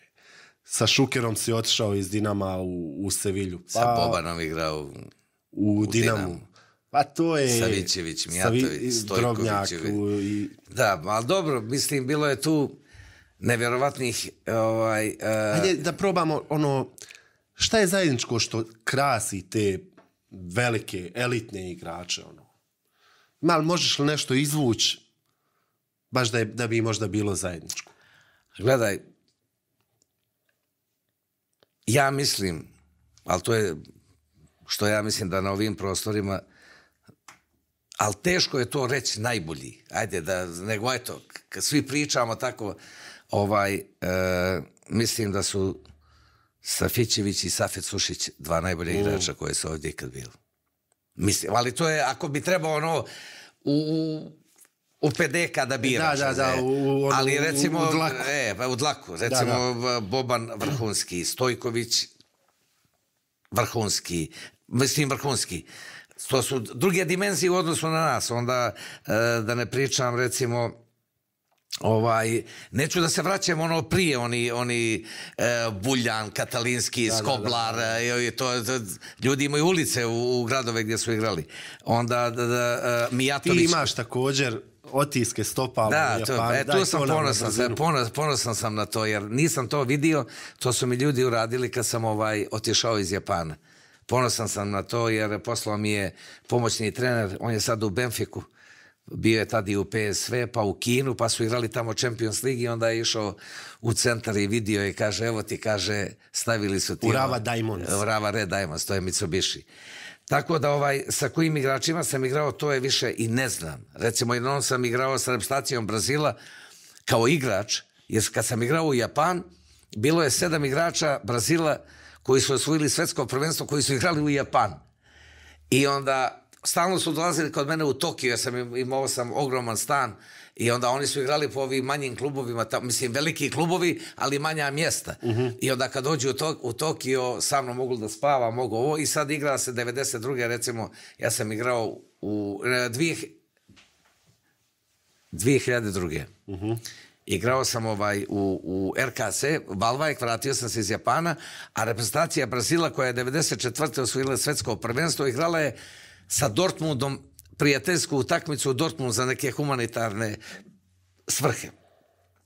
Sa Šukerom si otišao iz Dinama u, Sevilju. Sa pa, Bobanom igrao u, Dinamu. Pa to je... Savićević, Mijatović, Stojković. Da, ali dobro, mislim, bilo je tu nevjerovatnih... Ovaj, e, da probamo ono šta je zajedničko što krasi te velike, elitne igrače? Ono? Mal, možeš li nešto izvući baš da, je, da bi možda bilo zajedničko? Gledaj, ja mislim, ali to je što ja mislim da na ovim prostorima ali teško je to reći najbolji. Ajde, da, nego eto, kad svi pričamo tako, ovaj, e, mislim da su Safićević i Safet Sušić, dva najbolja igrača koje su ovdje ikad bili. Mislim, ali to je, ako bi trebao ono, u, u PDK da biraš. Da, da, da, u, ali recimo, e, pa u, dlaku. E, u dlaku. Recimo, Boban Vrhunski, Stojković Vrhunski, mislim Vrhunski. To su druge dimenzije u odnosu na nas. Onda, e, da ne pričam, recimo, Ovaj, neću da se vraćam ono prije, oni, oni e, Buljan, Katalinski, Skoblar, e, ljudi imaju ulice u, gradove gdje su igrali. Onda e, Mijatović. Ti imaš također otiske stopala da, u tu sam ponosan, sam, ponosan sam na to jer nisam to vidio, to su mi ljudi uradili kad sam ovaj otišao iz Japana. Ponosan sam na to jer poslao mi je pomoćni trener, on je sad u Benfiku bio je tada i u PSV, pa u Kinu, pa su igrali tamo Champions League i onda je išao u centar i vidio i kaže, evo ti, kaže, stavili su ti... U ono, Rava Diamonds. U Red Diamonds, to je Mitsubishi. Tako da ovaj, sa kojim igračima sam igrao, to je više i ne znam. Recimo, jednom sam igrao sa reprezentacijom Brazila kao igrač, jer kad sam igrao u Japan, bilo je sedam igrača Brazila koji su osvojili svetsko prvenstvo, koji su igrali u Japan. I onda stalno su dolazili kod mene u Tokiju, ja sam imao sam ogroman stan i onda oni su igrali po ovim manjim klubovima, mislim veliki klubovi, ali manja mjesta. Mhm. I onda kad dođu u, Tokio, sa mnom mogu da spava, mogu ovo i sad igra se 92. recimo, ja sam igrao u e, dvije, 2002. uh mhm. Igrao sam ovaj u, RKC, Balvajk, vratio sam se iz Japana, a reprezentacija Brazila koja je 94. osvojila svetsko prvenstvo igrala je sa Dortmundom prijateljsku utakmicu u Dortmundu za neke humanitarne svrhe.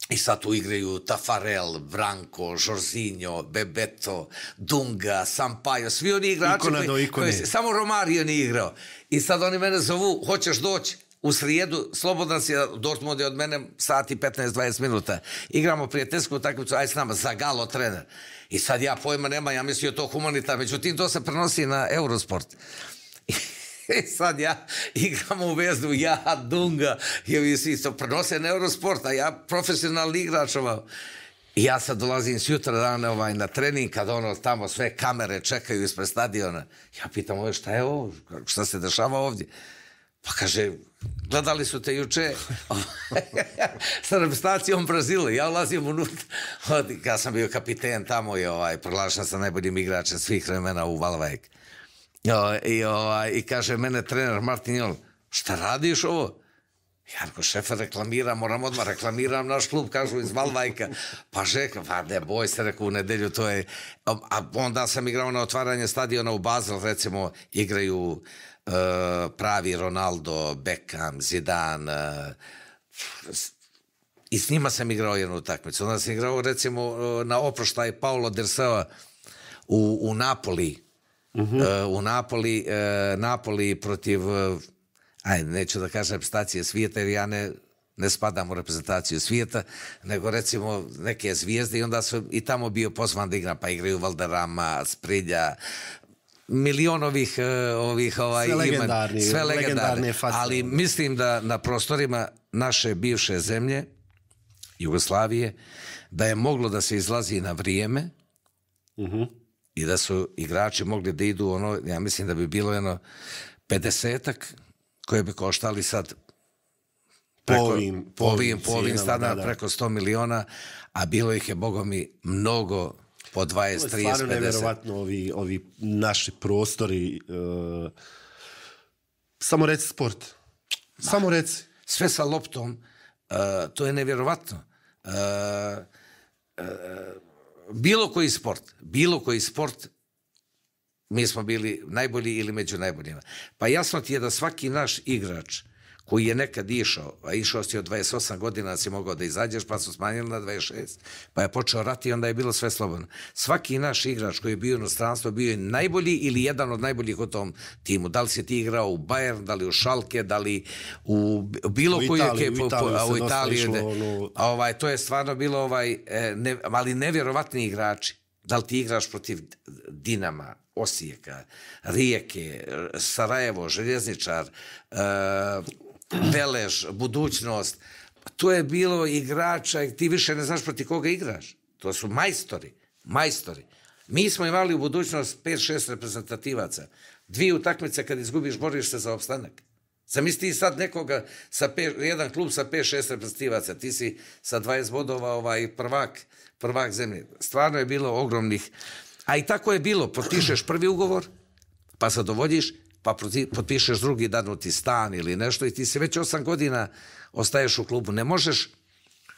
I sad tu igraju Tafarel, Branko, Žorzinjo, Bebeto, Dunga, Sampaio, svi oni igrači. Ikona do ikone. samo Romario nije igrao. I sad oni mene zovu, hoćeš doći? U srijedu, slobodan si, Dortmund je od mene sati 15-20 minuta. Igramo prijateljsku utakmicu, aj s nama, galo trener. I sad ja pojma nema, ja mislio to humanitar, međutim to se prenosi na Eurosport. E sad ja igram u vezu ja Dunga, je ovi svi prenose na ja profesionalni igrač ono. ja sad dolazim s jutra ovaj, na trening, kad ono tamo sve kamere čekaju ispred stadiona. Ja pitam ove šta je ovo, šta se dešava ovdje? Pa kaže, gledali su te juče sa reprezentacijom brazilu Ja ulazim unutra. Kad sam bio kapiten tamo i ovaj, proglašen sam najboljim igračem svih vremena u Valvajk i, ovaj, i kaže mene trener Martin šta radiš ovo? ako šefa reklamira, moram odmah reklamiram naš klub, kažu iz Valvajka. Pa žek vade pa ne boj se, rekao u nedelju, to je... A onda sam igrao na otvaranje stadiona u Basel, recimo, igraju e, pravi Ronaldo, Beckham, Zidane, i e, s njima sam igrao jednu utakmicu. Onda sam igrao, recimo, e, na oproštaj Paolo Derseva u, u Napoli, Mhm. Eh, u Napoli, eh, Napoli protiv, eh, aj, neću da kažem reprezentacije svijeta, jer ja ne, ne spadam u reprezentaciju svijeta, nego recimo neke zvijezde i onda su i tamo bio pozvan da igram, pa igraju Valderama, Sprilja, milionovih ovih ovaj sve legendarni, sve ali mislim da na prostorima naše bivše zemlje Jugoslavije da je moglo da se izlazi na vrijeme uh i da su igrači mogli da idu ono, ja mislim da bi bilo jedno 50 koje bi koštali sad po ovim, po preko 100 miliona, a bilo ih je, bogo mi, mnogo po 20, 30, 50. Stvarno ovi, ovi naši prostori. E, samo reci sport. Samo reci. Sve sa loptom, e, to je nevjerovatno. E, bilo koji sport, bilo koji sport, mi smo bili najbolji ili među najboljima. Pa jasno ti je da svaki naš igrač koji je nekad išao, a išao si od 28 godina si mogao da izađeš, pa su smanjili na 26, pa je počeo rat i onda je bilo sve slobodno. Svaki naš igrač koji je bio u stranstvu bio je najbolji ili jedan od najboljih u tom timu. Da li si ti igrao u Bayern, da li u Šalke, da li u bilo u u Italiju, a Italiji. Ono, ovaj, to je stvarno bilo, ovaj, e, ne, ali nevjerovatni igrači. Da li ti igraš protiv Dinama, Osijeka, Rijeke, Sarajevo, Željezničar, e, Velež, budućnost. To je bilo igrača i ti više ne znaš proti koga igraš. To su majstori, majstori. Mi smo imali u budućnost 5 šest reprezentativaca. Dvije utakmice kad izgubiš boriš se za opstanak. Zamisli ti sad nekoga, sa jedan klub sa 5 šest reprezentativaca, ti si sa 20 bodova ovaj prvak, prvak zemlje. Stvarno je bilo ogromnih. A i tako je bilo, potišeš prvi ugovor, pa se dovodiš, pa potpišeš drugi dan ti stan ili nešto i ti se već osam godina ostaješ u klubu. Ne možeš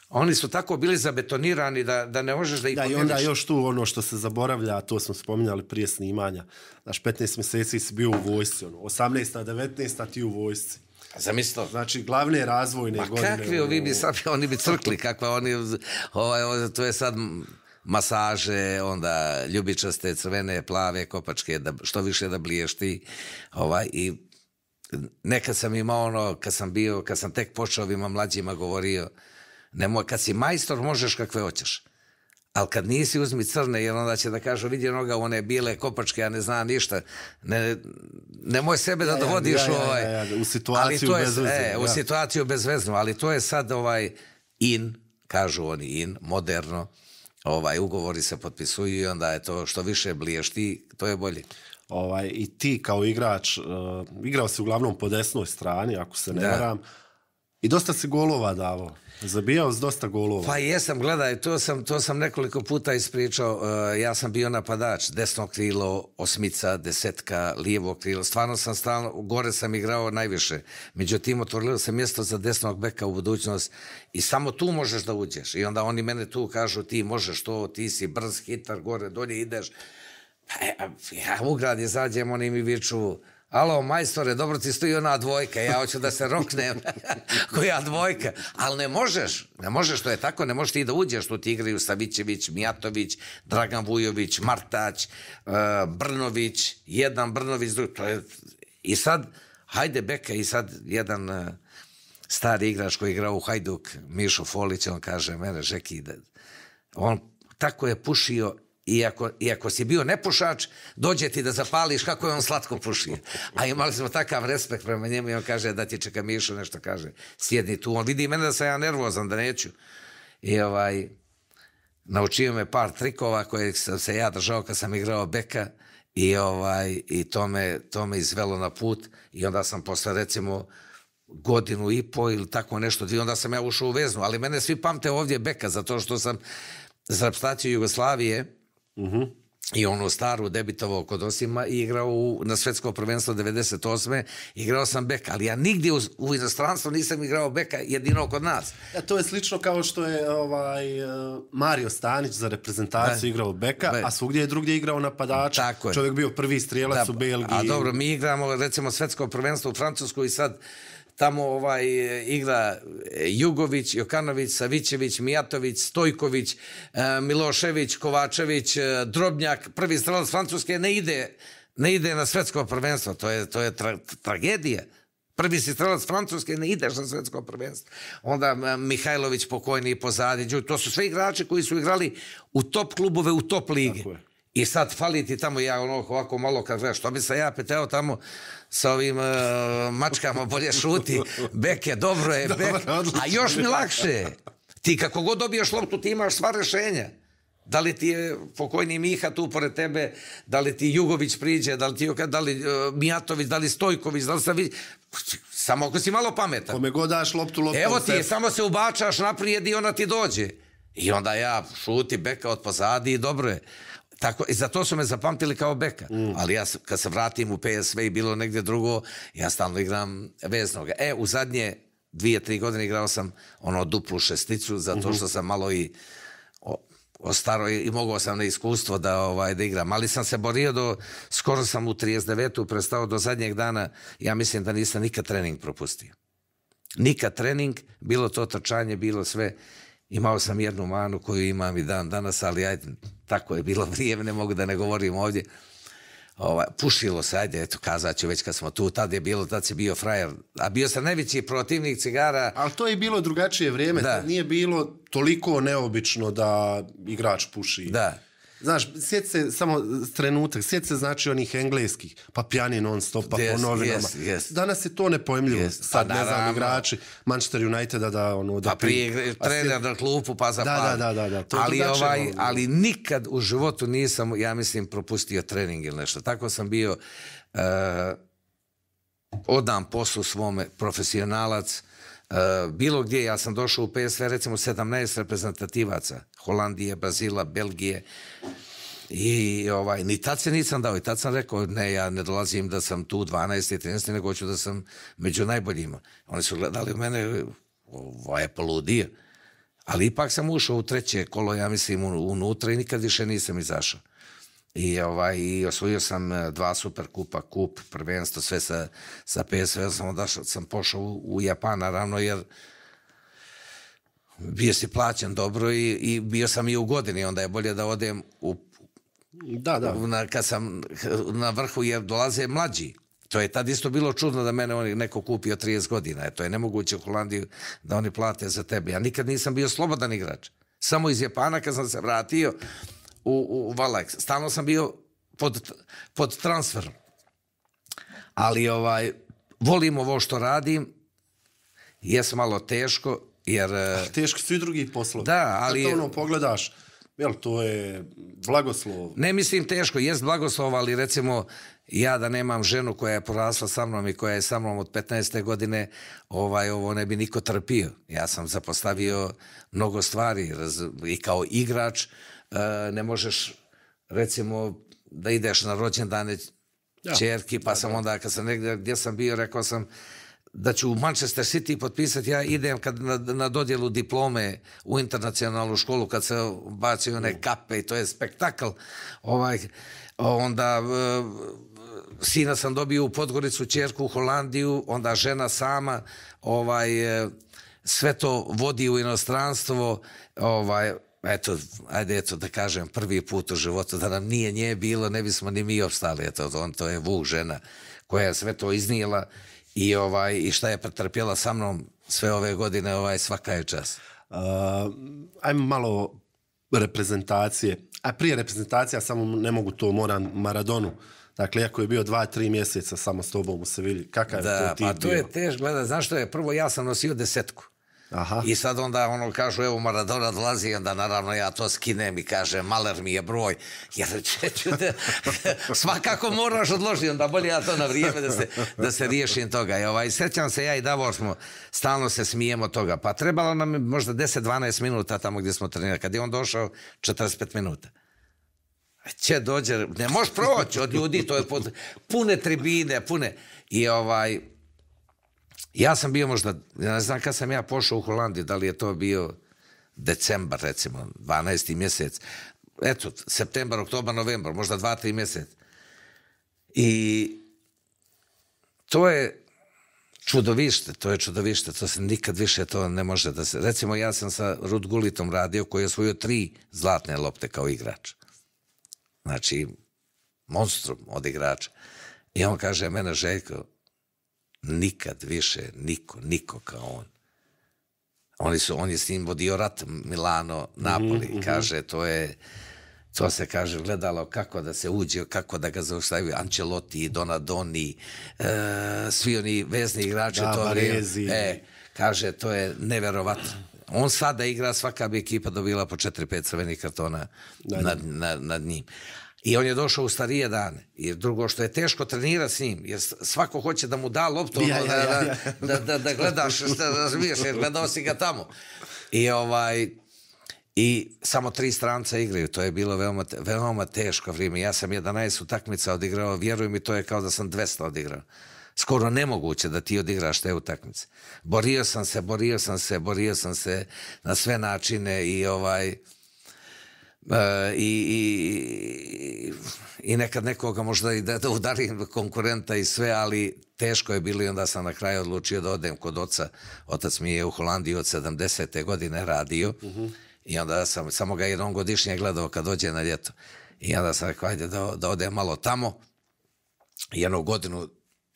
oni su tako bili zabetonirani da, ne možeš da ih Da, i onda još tu ono što se zaboravlja, a to smo spominjali prije snimanja. Znaš, 15 mjeseci si bio u vojsci, ono, 18 19 ti u vojsci. Zamislio. Znači, glavni razvojne godine. kakvi ono, ovi bi sad, oni bi crkli, kakva oni, ovaj, to je sad masaže, onda ljubičaste, crvene, plave, kopačke, što više da bliješti Ovaj, I nekad sam imao ono, kad sam bio, kad sam tek počeo ovima mlađima govorio, nemoj, kad si majstor možeš kakve hoćeš. Ali kad nisi uzmi crne, jer onda će da kažu vidi noga one bile kopačke, ja ne znam ništa. Ne, nemoj sebe da dovodiš U situaciju to e, U situaciju bezveznu, ali to je sad ovaj in, kažu oni in, moderno ovaj, ugovori se potpisuju i onda je to što više bliješ ti, to je bolje. Ovaj, I ti kao igrač, e, igrao si uglavnom po desnoj strani, ako se ne varam, i dosta si golova davao. Zabijao s dosta golova. Pa jesam, gledaj, to sam, to sam nekoliko puta ispričao. E, ja sam bio napadač, desno krilo, osmica, desetka, lijevo krilo. Stvarno sam stalno, gore sam igrao najviše. Međutim, otvorilo se mjesto za desnog beka u budućnost i samo tu možeš da uđeš. I onda oni mene tu kažu, ti možeš to, ti si brz, hitar, gore, dolje ideš. Pa, e, ja u grad izađem, oni mi viču, Alo, majstore, dobro ti stoji ona dvojka, ja hoću da se roknem, koja dvojka, ali ne možeš, ne možeš, to je tako, ne možeš ti da uđeš, tu ti igraju Savićević, Mijatović, Dragan Vujović, Martać, e, Brnović, jedan Brnović, i sad, hajde Beka, i sad jedan e, stari igrač koji igra u Hajduk, Mišo Folić, on kaže, mene, Žeki, on tako je pušio i ako, si bio nepušač, dođe ti da zapališ kako je on slatko pušio. A imali smo takav respekt prema njemu i on kaže da ti čeka Mišo nešto kaže. Sjedni tu, on vidi mene da sam ja nervozan, da neću. I ovaj, naučio me par trikova koje sam se ja držao kad sam igrao beka i, ovaj, i to, me, to izvelo na put i onda sam posle recimo godinu i po ili tako nešto, dvije, onda sam ja ušao u veznu, ali mene svi pamte ovdje beka zato što sam za Jugoslavije Mhm. I ono staru debitovo kod Osima i igrao na svetsko prvenstvo 98. Igrao sam beka, ali ja nigdje u, u inostranstvu nisam igrao beka, jedino kod nas. ja e, to je slično kao što je ovaj, e, Mario Stanić za reprezentaciju e, igrao beka, a svugdje je drugdje igrao napadač. Tako je. Čovjek bio prvi strijelac u Belgiji. A dobro, mi igramo recimo svjetsko prvenstvo u Francusku i sad tamo ovaj e, igra e, Jugović, Jokanović, Savićević, Mijatović, Stojković, e, Milošević, Kovačević, Drobnjak, prvi strelac Francuske ne ide, ne ide na svetsko prvenstvo, to je, to je tragedija. Prvi si strelac Francuske, ne ideš na svetsko prvenstvo. Onda Mihajlović pokojni i pozadi. To su sve igrači koji su igrali u top klubove, u top lige. I sad faliti tamo ja ono ovako malo kad što bi se ja peteo tamo sa ovim e, mačkama, bolje šuti, bek dobro je, a još mi lakše. Ti kako god dobiješ loptu, ti imaš sva rešenja. Da li ti je pokojni Miha tu pored tebe, da li ti Jugović priđe, da li ti da li, e, Mijatović, da li Stojković, da li sam Samo ako si malo pametan. Kome god Evo ti, samo se ubačaš naprijed i ona ti dođe. I onda ja šuti beka od pozadi i dobro je. Tako, I za to su me zapamtili kao beka. Mm. Ali ja kad se vratim u PSV i bilo negdje drugo, ja stalno igram veznoga. E, u zadnje dvije, tri godine igrao sam ono duplu šesticu zato mhm. što sam malo i ostaro i mogao sam na iskustvo da, ovaj, da igram. Ali sam se borio do, skoro sam u 39. prestao do zadnjeg dana. Ja mislim da nisam nikad trening propustio. Nikad trening, bilo to trčanje, bilo sve. Imao sam jednu manu koju imam i dan danas, ali ajde, tako je bilo vrijeme, ne mogu da ne govorim ovdje. Ovaj, pušilo se, ajde, eto, kazat već kad smo tu, tad je bilo, tad si bio frajer, a bio sam najveći protivnik cigara. Ali to je bilo drugačije vrijeme, da. nije bilo toliko neobično da igrač puši. Da. Znaš, sjeti se samo trenutak, sjeti se znači onih engleskih, pa pjani non stop, pa Danas je to nepojmljivo. Pa Sad ne znam igrači Manchester Uniteda da on da pa prije trener na klupu pa da, da, da, da, ali ovaj, ali nikad u životu nisam ja mislim propustio trening ili nešto. Tako sam bio uh, eh, odam poslu svome profesionalac Eh, bilo gdje, ja sam došao u PSV recimo 17 reprezentativaca Holandije, Brazila, Belgije i ovaj, ni tad se nisam dao i tad sam rekao, ne, ja ne dolazim da sam tu 12. i 13. nego hoću da sam među najboljima. Oni su gledali u mene, ovo je poludio. Ali ipak sam ušao u treće kolo, ja mislim, unutra i nikad više nisam izašao i, ovaj, i osvojio sam e, dva super kupa, kup, prvenstvo, sve sa, sa PSV, sam onda sam pošao u, Japana Japan, jer bio si plaćen dobro i, bio sam i u godini, onda je bolje da odem u, da, Na, kad sam na vrhu, jer dolaze mlađi. To je tad isto bilo čudno da mene oni neko kupio 30 godina. to je nemoguće u Holandiji da oni plate za tebe. Ja nikad nisam bio slobodan igrač. Samo iz Japana kad sam se vratio, u, u Stalno sam bio pod, pod transfer. Ali ovaj, volim ovo što radim. Jes malo teško, jer... E, teško su i drugi poslovi. Da, ali... Kad ono pogledaš, jel, to je blagoslov. Ne mislim teško, jest blagoslov, ali recimo ja da nemam ženu koja je porasla sa mnom i koja je sa mnom od 15. godine, ovaj, ovo ne bi niko trpio. Ja sam zapostavio mnogo stvari i kao igrač, E, ne možeš recimo da ideš na rođendane ja. čerki, pa sam onda kad sam negdje gdje sam bio, rekao sam da ću u Manchester City potpisati, ja idem kad na, dodjelu diplome u internacionalnu školu, kad se bacaju one kape i to je spektakl, ovaj, onda e, sina sam dobio u Podgoricu, čerku u Holandiju, onda žena sama, ovaj, e, sve to vodi u inostranstvo, ovaj, eto, ajde eto da kažem prvi put u životu da nam nije nje bilo, ne bismo ni mi opstali, eto, on to je Vuk žena koja je sve to iznijela i ovaj i šta je pretrpjela sa mnom sve ove godine, ovaj svaka je čas. ajmo malo reprezentacije. A prije reprezentacija samo ne mogu to, moram Maradonu. Dakle, iako je bio dva, tri mjeseca samo s tobom se Sevilji, kakav je to ti pa to je teško, gledaj, znaš je, prvo ja sam nosio desetku. Aha. I sad onda ono kažu, evo Maradona dolazi, i onda naravno ja to skinem i kažem, maler mi je broj, jer ću svakako moraš odložiti, onda bolje ja to na vrijeme da se, da se riješim toga. I ovaj, srećam se, ja i Davor smo, stalno se smijemo toga. Pa trebalo nam možda 10-12 minuta tamo gdje smo trenirali. Kad je on došao, 45 minuta. Će dođe, ne možeš proći od ljudi, to je pune tribine, pune. I ovaj, ja sam bio možda, ja ne znam kad sam ja pošao u Holandiju, da li je to bio decembar recimo, 12. mjesec, eto, septembar, oktobar, novembar, možda dva, tri mjeseca. I to je čudovište, to je čudovište, to se nikad više to ne može da se... Recimo ja sam sa Rud Gulitom radio koji je osvojio tri zlatne lopte kao igrač. Znači, monstrum od igrača. I on kaže, mene Željko, nikad više niko, niko kao on. Oni su, on je s njim vodio rat Milano Napoli. Mhm, mhm. Kaže, to je, to se kaže, gledalo kako da se uđe, kako da ga zaustavi Ancelotti, Donadoni, e, svi oni vezni igrači. to E, kaže, to je neverovatno. On sada igra, svaka bi ekipa dobila po 4-5 crvenih kartona nad njim. I on je došao u starije dane. I drugo što je teško trenirati s njim, jer svako hoće da mu da loptu, ja, ono da, ja, Da, da, gledaš, jer ga tamo. I ovaj, i samo tri stranca igraju, to je bilo veoma, veoma teško vrijeme. Ja sam 11 utakmica odigrao, vjeruj mi, to je kao da sam 200 odigrao. Skoro nemoguće da ti odigraš te utakmice. Borio sam se, borio sam se, borio sam se na sve načine i ovaj E, i, i nekad nekoga možda i da, da udarim konkurenta i sve, ali teško je bilo i onda sam na kraju odlučio da odem kod oca. Otac mi je u Holandiji od 70. godine radio mhm. i onda sam samo ga jednom godišnje gledao kad dođe na ljeto. I onda sam rekao, da, da odem malo tamo. Jednu godinu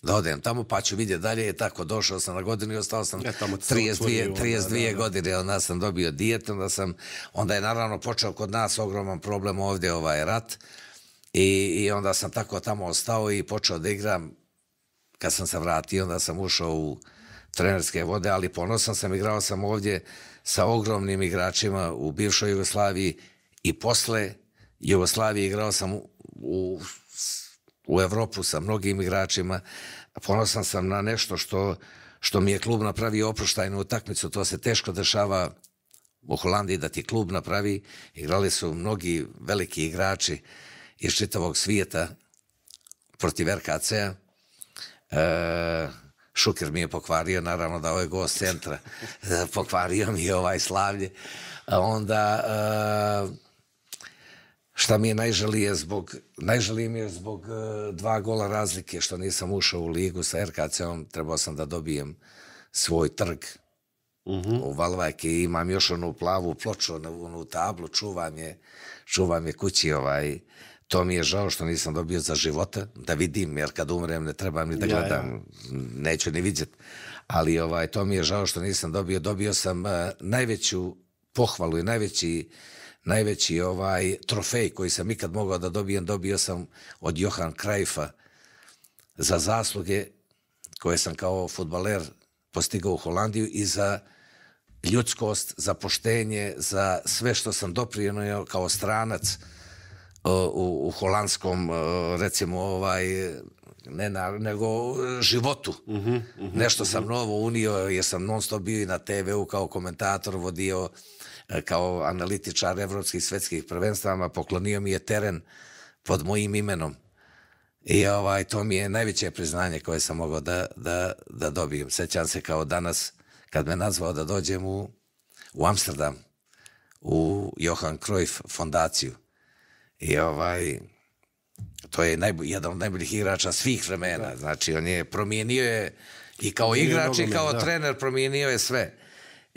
da odem tamo pa ću vidjeti dalje. I tako došao sam na godinu i ostao sam ja, e, tamo 32, godine. Onda sam dobio dijete, onda sam, onda je naravno počeo kod nas ogroman problem ovdje ovaj rat. I, I onda sam tako tamo ostao i počeo da igram. Kad sam se vratio, onda sam ušao u trenerske vode, ali ponosan sam, igrao sam ovdje sa ogromnim igračima u bivšoj Jugoslaviji i posle Jugoslavije igrao sam u u Europu sa mnogim igračima. Ponosan sam na nešto što, što mi je klub napravio oproštajnu utakmicu. To se teško dešava u Holandiji da ti klub napravi. Igrali su mnogi veliki igrači iz čitavog svijeta protiv RKC-a. E, Šuker mi je pokvario, naravno da ovo je ovaj gost centra. pokvario mi je ovaj slavlje. Onda... E, šta mi je najžalije zbog, najžalije mi je zbog e, dva gola razlike što nisam ušao u ligu sa RKC-om, trebao sam da dobijem svoj trg mhm. u Valvajke imam još onu plavu ploču, onu tablu, čuvam je, čuvam je kući ovaj, to mi je žao što nisam dobio za života, da vidim, jer kad umrem ne trebam ni da gledam, neću ni vidjet, ali ovaj, to mi je žao što nisam dobio, dobio sam e, najveću pohvalu i najveći najveći ovaj trofej koji sam ikad mogao da dobijem, dobio sam od Johan Krajfa za zasluge koje sam kao futbaler postigao u Holandiju i za ljudskost, za poštenje, za sve što sam doprinio kao stranac u, holandskom, recimo, ovaj, ne nego životu. Mhm, mhm, Nešto sam mhm. novo unio jer sam non stop bio i na TV-u kao komentator vodio E, kao analitičar evropskih svjetskih prvenstvama poklonio mi je teren pod mojim imenom. I ovaj, to mi je najveće priznanje koje sam mogao da, da, da dobijem. Sećam se kao danas kad me nazvao da dođem u, Amsterdam, u Johan Cruyff fondaciju. I ovaj, to je naj, jedan od najboljih igrača svih vremena. Znači, on je promijenio je i kao igrač i kao trener promijenio je sve.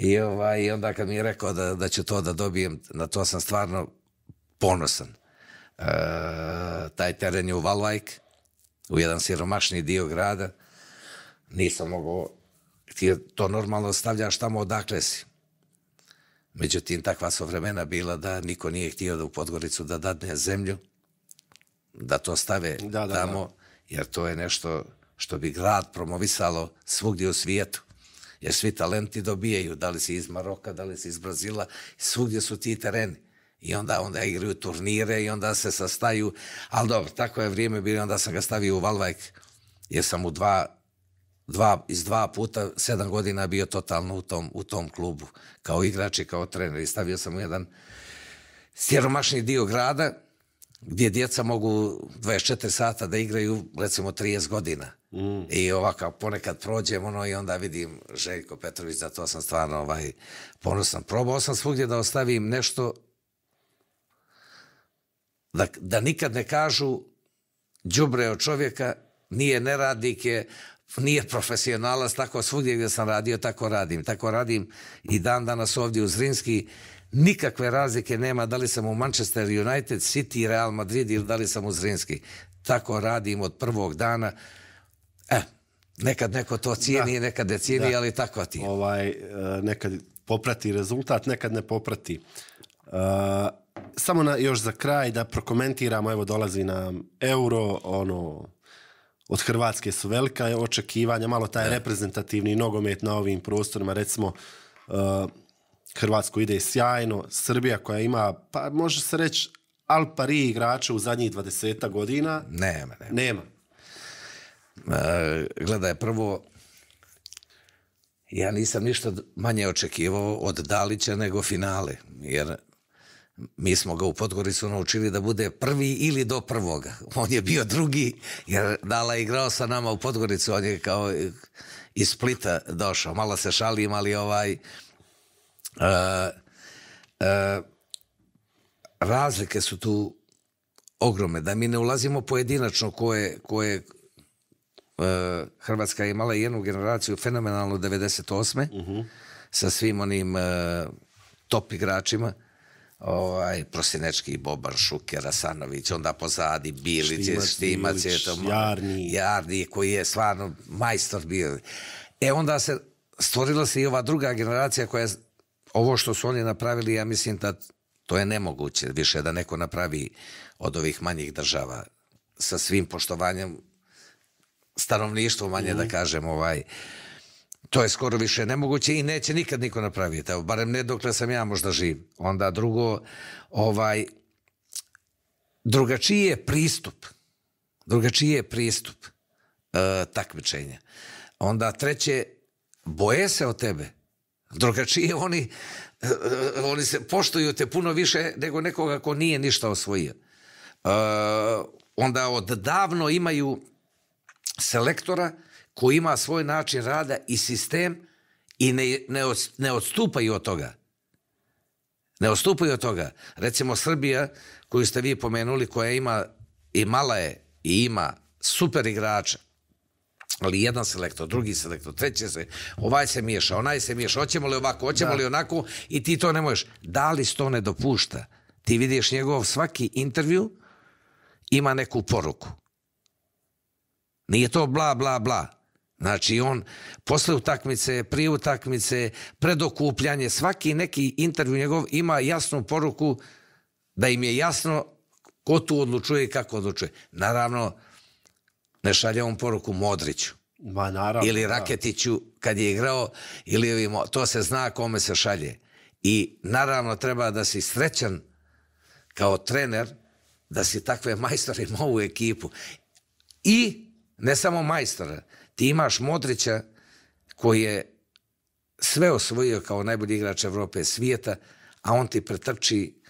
I ovaj, onda kad mi je rekao da, da ću to da dobijem, na to sam stvarno ponosan. E, taj teren je u Valvajk, u jedan siromašni dio grada. Nisam mogao, ti to normalno stavljaš tamo odakle si. Međutim, takva su vremena bila da niko nije htio da u Podgoricu da dadne zemlju, da to stave tamo, jer to je nešto što bi grad promovisalo svugdje u svijetu jer svi talenti dobijaju, da li si iz Maroka, da li si iz Brazila, svugdje su ti tereni. I onda, onda igraju turnire i onda se sastaju, ali dobro, tako je vrijeme bilo, onda sam ga stavio u Valvajk, jer sam u dva, iz dva puta, sedam godina bio totalno u tom, u tom klubu, kao igrač i kao trener. I stavio sam u jedan siromašni dio grada, gdje djeca mogu 24 sata da igraju recimo 30 godina. Mm. I ovako ponekad prođem ono i onda vidim Željko Petrović, za to sam stvarno ovaj, ponosan. Probao sam svugdje da ostavim nešto da, nikad ne kažu đubre od čovjeka, nije neradnik je, nije profesionalac, tako svugdje gdje sam radio, tako radim. Tako radim i dan danas ovdje u Zrinski nikakve razlike nema da li sam u Manchester United, City, Real Madrid ili da li sam u Zrinski. Tako radim od prvog dana. E, nekad neko to cijeni, nekad ne cijeni, ali tako ti. Ovaj, e, nekad poprati rezultat, nekad ne poprati. E, samo na, još za kraj da prokomentiramo, evo dolazi nam euro, ono, od Hrvatske su velika očekivanja, malo taj e. reprezentativni nogomet na ovim prostorima, recimo Hrvatsko ide sjajno, Srbija koja ima, pa može se reći, al pari igrače u zadnjih 20 godina. Nema, nema. nema. je gledaj, prvo, ja nisam ništa manje očekivao od Dalića nego finale, jer mi smo ga u Podgoricu naučili da bude prvi ili do prvoga. On je bio drugi, jer Dala je igrao sa nama u Podgoricu, on je kao iz Splita došao. Malo se šalim, ali ovaj, E, e, razlike su tu ogromne, da mi ne ulazimo pojedinačno koje, koje e, Hrvatska je imala jednu generaciju fenomenalno 98. sa svim onim top igračima. Ovaj, Prosinečki, Boban, Šuker, Asanović, onda pozadi Bilić, Štimac, Jarni. koji je stvarno majstor bio. E onda se stvorila se i ova druga generacija koja je ovo što su oni napravili, ja mislim da to je nemoguće više da neko napravi od ovih manjih država sa svim poštovanjem stanovništvo manje da mhm. kažem ovaj to je skoro više nemoguće i neće nikad niko napraviti evo barem ne dokle sam ja možda živ onda drugo ovaj drugačiji je pristup drugačiji je pristup e, takmičenja onda treće boje se od tebe Drugačije oni, eh, eh, oni se poštuju te puno više nego nekoga ko nije ništa osvojio. Eh, onda od davno imaju selektora koji ima svoj način rada i sistem i ne, ne odstupaju od toga. Ne odstupaju od toga. Recimo Srbija, koju ste vi pomenuli, koja ima i mala je i ima super igrača, ali jedan selektor, drugi selektor, treći se, ovaj se miješa, onaj se miješa, hoćemo li ovako, hoćemo li onako i ti to ne možeš. Da li to ne dopušta? Ti vidiš njegov svaki intervju ima neku poruku. Nije to bla, bla, bla. Znači on posle utakmice, prije utakmice, pred okupljanje, svaki neki intervju njegov ima jasnu poruku da im je jasno ko tu odlučuje i kako odlučuje. Naravno, ne šalje on poruku Modriću. ili Raketiću kad je igrao, ili to se zna kome se šalje. I naravno treba da si srećan kao trener da si takve majstore ima u ekipu. I ne samo majstora, ti imaš Modrića koji je sve osvojio kao najbolji igrač Europe svijeta, a on ti pretrči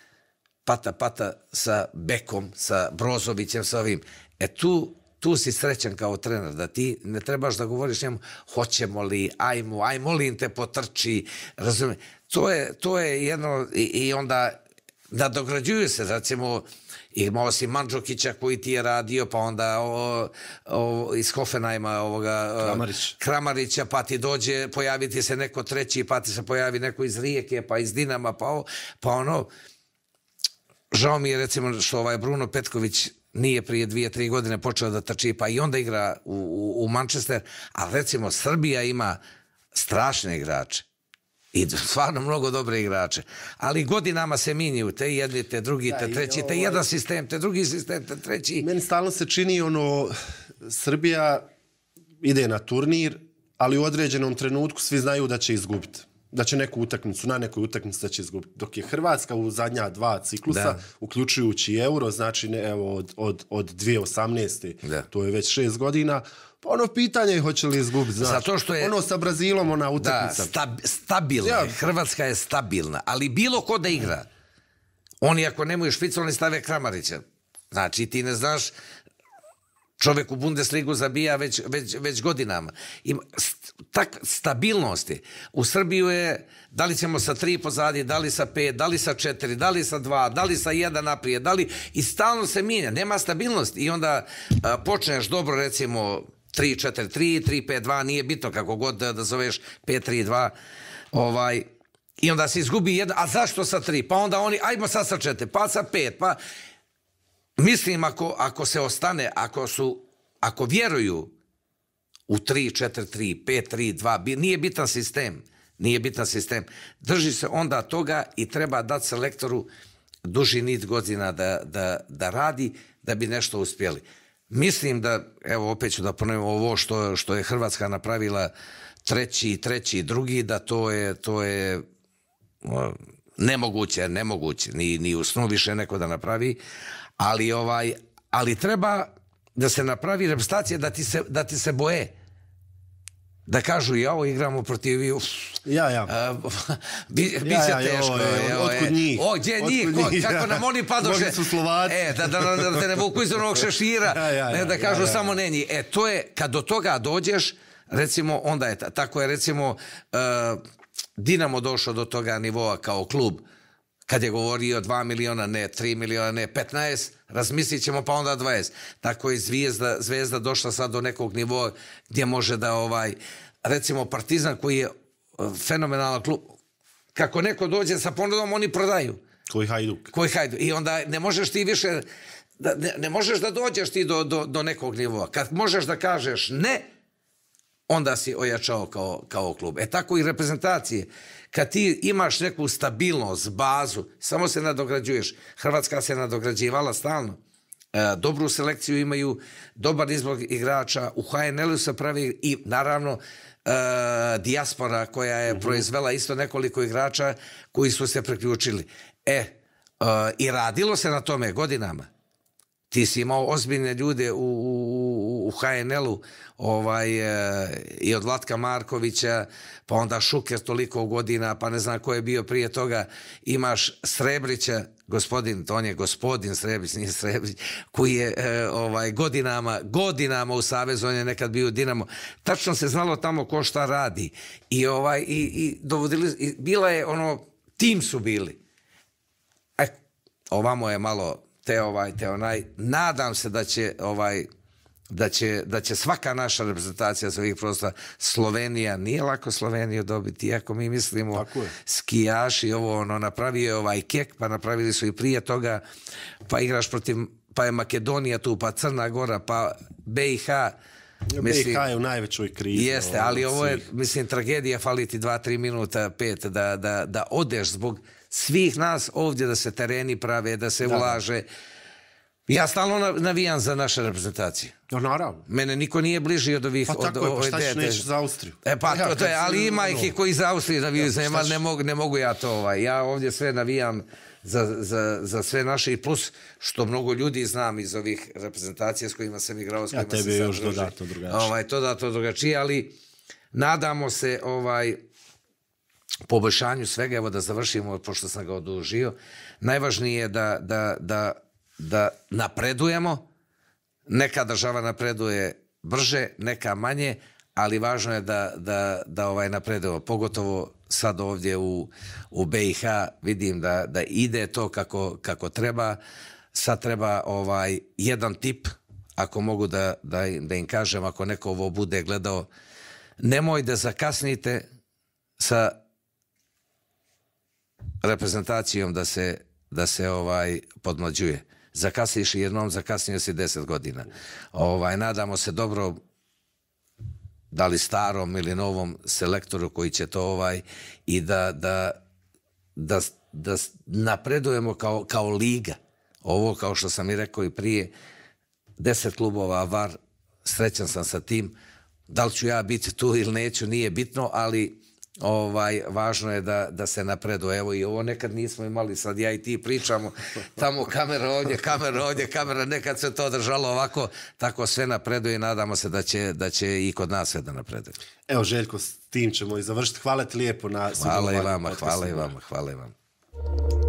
pata pata sa Bekom, sa Brozovićem, sa ovim. E tu tu si srećan kao trener, da ti ne trebaš da govoriš njemu hoćemo li, ajmo, aj molim te potrči, razumijem. To je, to je jedno i, i onda nadograđuju se, recimo, imao si Mandžokića koji ti je radio, pa onda iz Hofenajma ovoga, e, Kramarića, pa ti dođe, pojaviti se neko treći, pa ti se pojavi neko iz Rijeke, pa iz Dinama, pa, pa ono, žao mi je recimo što ovaj Bruno Petković nije prije dvije, tri godine počeo da trči, pa i onda igra u, Manchester, ali recimo Srbija ima strašne igrače i stvarno mnogo dobre igrače. Ali godinama se miniju te jedni, te drugi, te treći, te ovaj- jedan sistem, te drugi sistem, te treći. Meni stalno se čini ono, Srbija ide na turnir, ali u određenom trenutku svi znaju da će izgubiti da će neku utakmicu, na nekoj utakmici da će izgubiti. Dok je Hrvatska u zadnja dva ciklusa, uključujući euro, znači evo, od, od, od 2018. To je već šest godina. Pa ono pitanje je hoće li izgubiti. Zato što je... Ono sa Brazilom, ona utakmica. stabilna. Hrvatska je stabilna. Ali bilo ko da igra. Oni ako nemaju špicu, oni stave Kramarića. Znači ti ne znaš čovjek u Bundesligu zabija već, već, već godinama. I tak stabilnosti. U Srbiju je, da li ćemo sa tri pozadi, da li sa pet, da li sa četiri, da li sa dva, da li sa jedan naprijed, da li... I stalno se mijenja, nema stabilnosti. I onda a, počneš dobro, recimo, 3-4-3, 3-5-2, nije bitno kako god da, da zoveš 5-3-2. Ovaj, I onda se izgubi jedan, a zašto sa tri? Pa onda oni, ajmo sad sa četiri, pa sa pet, pa... Mislim ako, se ostane, ako su, ako vjeruju u 3, 4, 3, 5, 3, 2, nije bitan sistem, nije bitan sistem. Drži se onda toga i treba dati selektoru duži nit godina da, radi da bi nešto uspjeli. Mislim da, evo opet ću da ponovim ovo što, što je Hrvatska napravila treći, treći, drugi, da to je, to je nemoguće, nemoguće, ni, ni u snu više neko da napravi, ali ovaj ali treba da se napravi reprezentacija da ti se, da boje da kažu ja igramo protiv ju ja ja teško njih kako nam oni padoše su e da da, da, te ne vuku iz onog šešira da kažu samo ne njih e to je kad do toga dođeš recimo onda je tako je recimo e, Dinamo došao do toga nivoa kao klub kad je govorio 2 miliona, ne 3 miliona, ne 15, razmislit ćemo pa onda 20. Tako je zvijezda, zvezda došla sad do nekog nivoa gdje može da ovaj, recimo Partizan koji je eh, fenomenalan klub, kako neko dođe sa ponudom, oni prodaju. Koji hajduk. Koji hajduk. I onda ne možeš ti više, da, ne, ne, možeš da dođeš ti do, do, do nekog nivoa. Kad možeš da kažeš ne, onda si ojačao kao, kao klub. E tako i reprezentacije. Kad ti imaš neku stabilnost, bazu, samo se nadograđuješ. Hrvatska se nadograđivala stalno. E, dobru selekciju imaju, dobar izbor igrača, u HNL-u se pravi i naravno e, dijaspora koja je mhm. proizvela isto nekoliko igrača koji su se priključili. e, e i radilo se na tome godinama ti si imao ozbiljne ljude u, u, u HNL-u ovaj, e, i od Vlatka Markovića, pa onda Šuker toliko godina, pa ne znam ko je bio prije toga, imaš Srebrića, gospodin, on je gospodin Srebrić, nije Srebrić, koji je e, ovaj, godinama, godinama u Savezu, on je nekad bio u Dinamo. Tačno se znalo tamo ko šta radi. I, ovaj, i, i dovodili, bila je ono, tim su bili. E, ovamo je malo te ovaj, te onaj. Nadam se da će ovaj, da će, da će svaka naša reprezentacija svojih prostora, Slovenija, nije lako Sloveniju dobiti, iako mi mislimo Tako je. skijaši, ovo ono, napravio je ovaj kek, pa napravili su i prije toga, pa igraš protiv, pa je Makedonija tu, pa Crna Gora, pa BiH, Mislim, BiH je u najvećoj krizi. Jeste, ono, ali ovo je, mislim, tragedija faliti dva, tri minuta, pet da, da, odeš zbog svih nas ovdje da se tereni prave, da se ulaže. Ja stalno navijam za naše reprezentacije. naravno. Mene niko nije bliži od ovih... Pa tako je, pa šta za Austriju? E pa, pa to, je, ali ima ono- ih i koji za Austriju navijaju, ja, ne, ne, mogu, ne mogu ja to ovaj, Ja ovdje sve navijam za, sve naše i plus što mnogo ljudi znam iz ovih reprezentacija s kojima sam igrao, s kojima ja, tebi još dodatno drugačije. Ovaj, to drugačije, ali nadamo se ovaj poboljšanju svega, evo da završimo, pošto sam ga odužio, najvažnije je da, napredujemo, neka država napreduje brže, neka manje, ali važno je da, da, ovaj napredujemo, pogotovo sad ovdje u, BiH vidim da, ide to kako, kako treba. Sad treba ovaj jedan tip, ako mogu da, da, da im kažem, ako neko ovo bude gledao, Nemojte da zakasnite sa reprezentacijom da se, da ovaj podmlađuje. Zakasniš jednom, zakasnio si deset godina. Ovaj, nadamo se dobro da li starom ili novom selektoru koji će to ovaj i da, da, napredujemo kao, kao liga. Ovo, kao što sam i rekao i prije, deset klubova var, srećan sam sa tim, da li ću ja biti tu ili neću, nije bitno, ali ovaj, važno je da, se napredu. Evo i ovo nekad nismo imali, sad ja i ti pričamo, tamo kamera ovdje, kamera ovdje, kamera, nekad se to držalo ovako, tako sve napreduje i nadamo se da će, da će i kod nas sve da napreduje. Evo Željko, s tim ćemo i završiti. Hvala ti lijepo na Hvala i vama, hvala i vama, hvala i vama.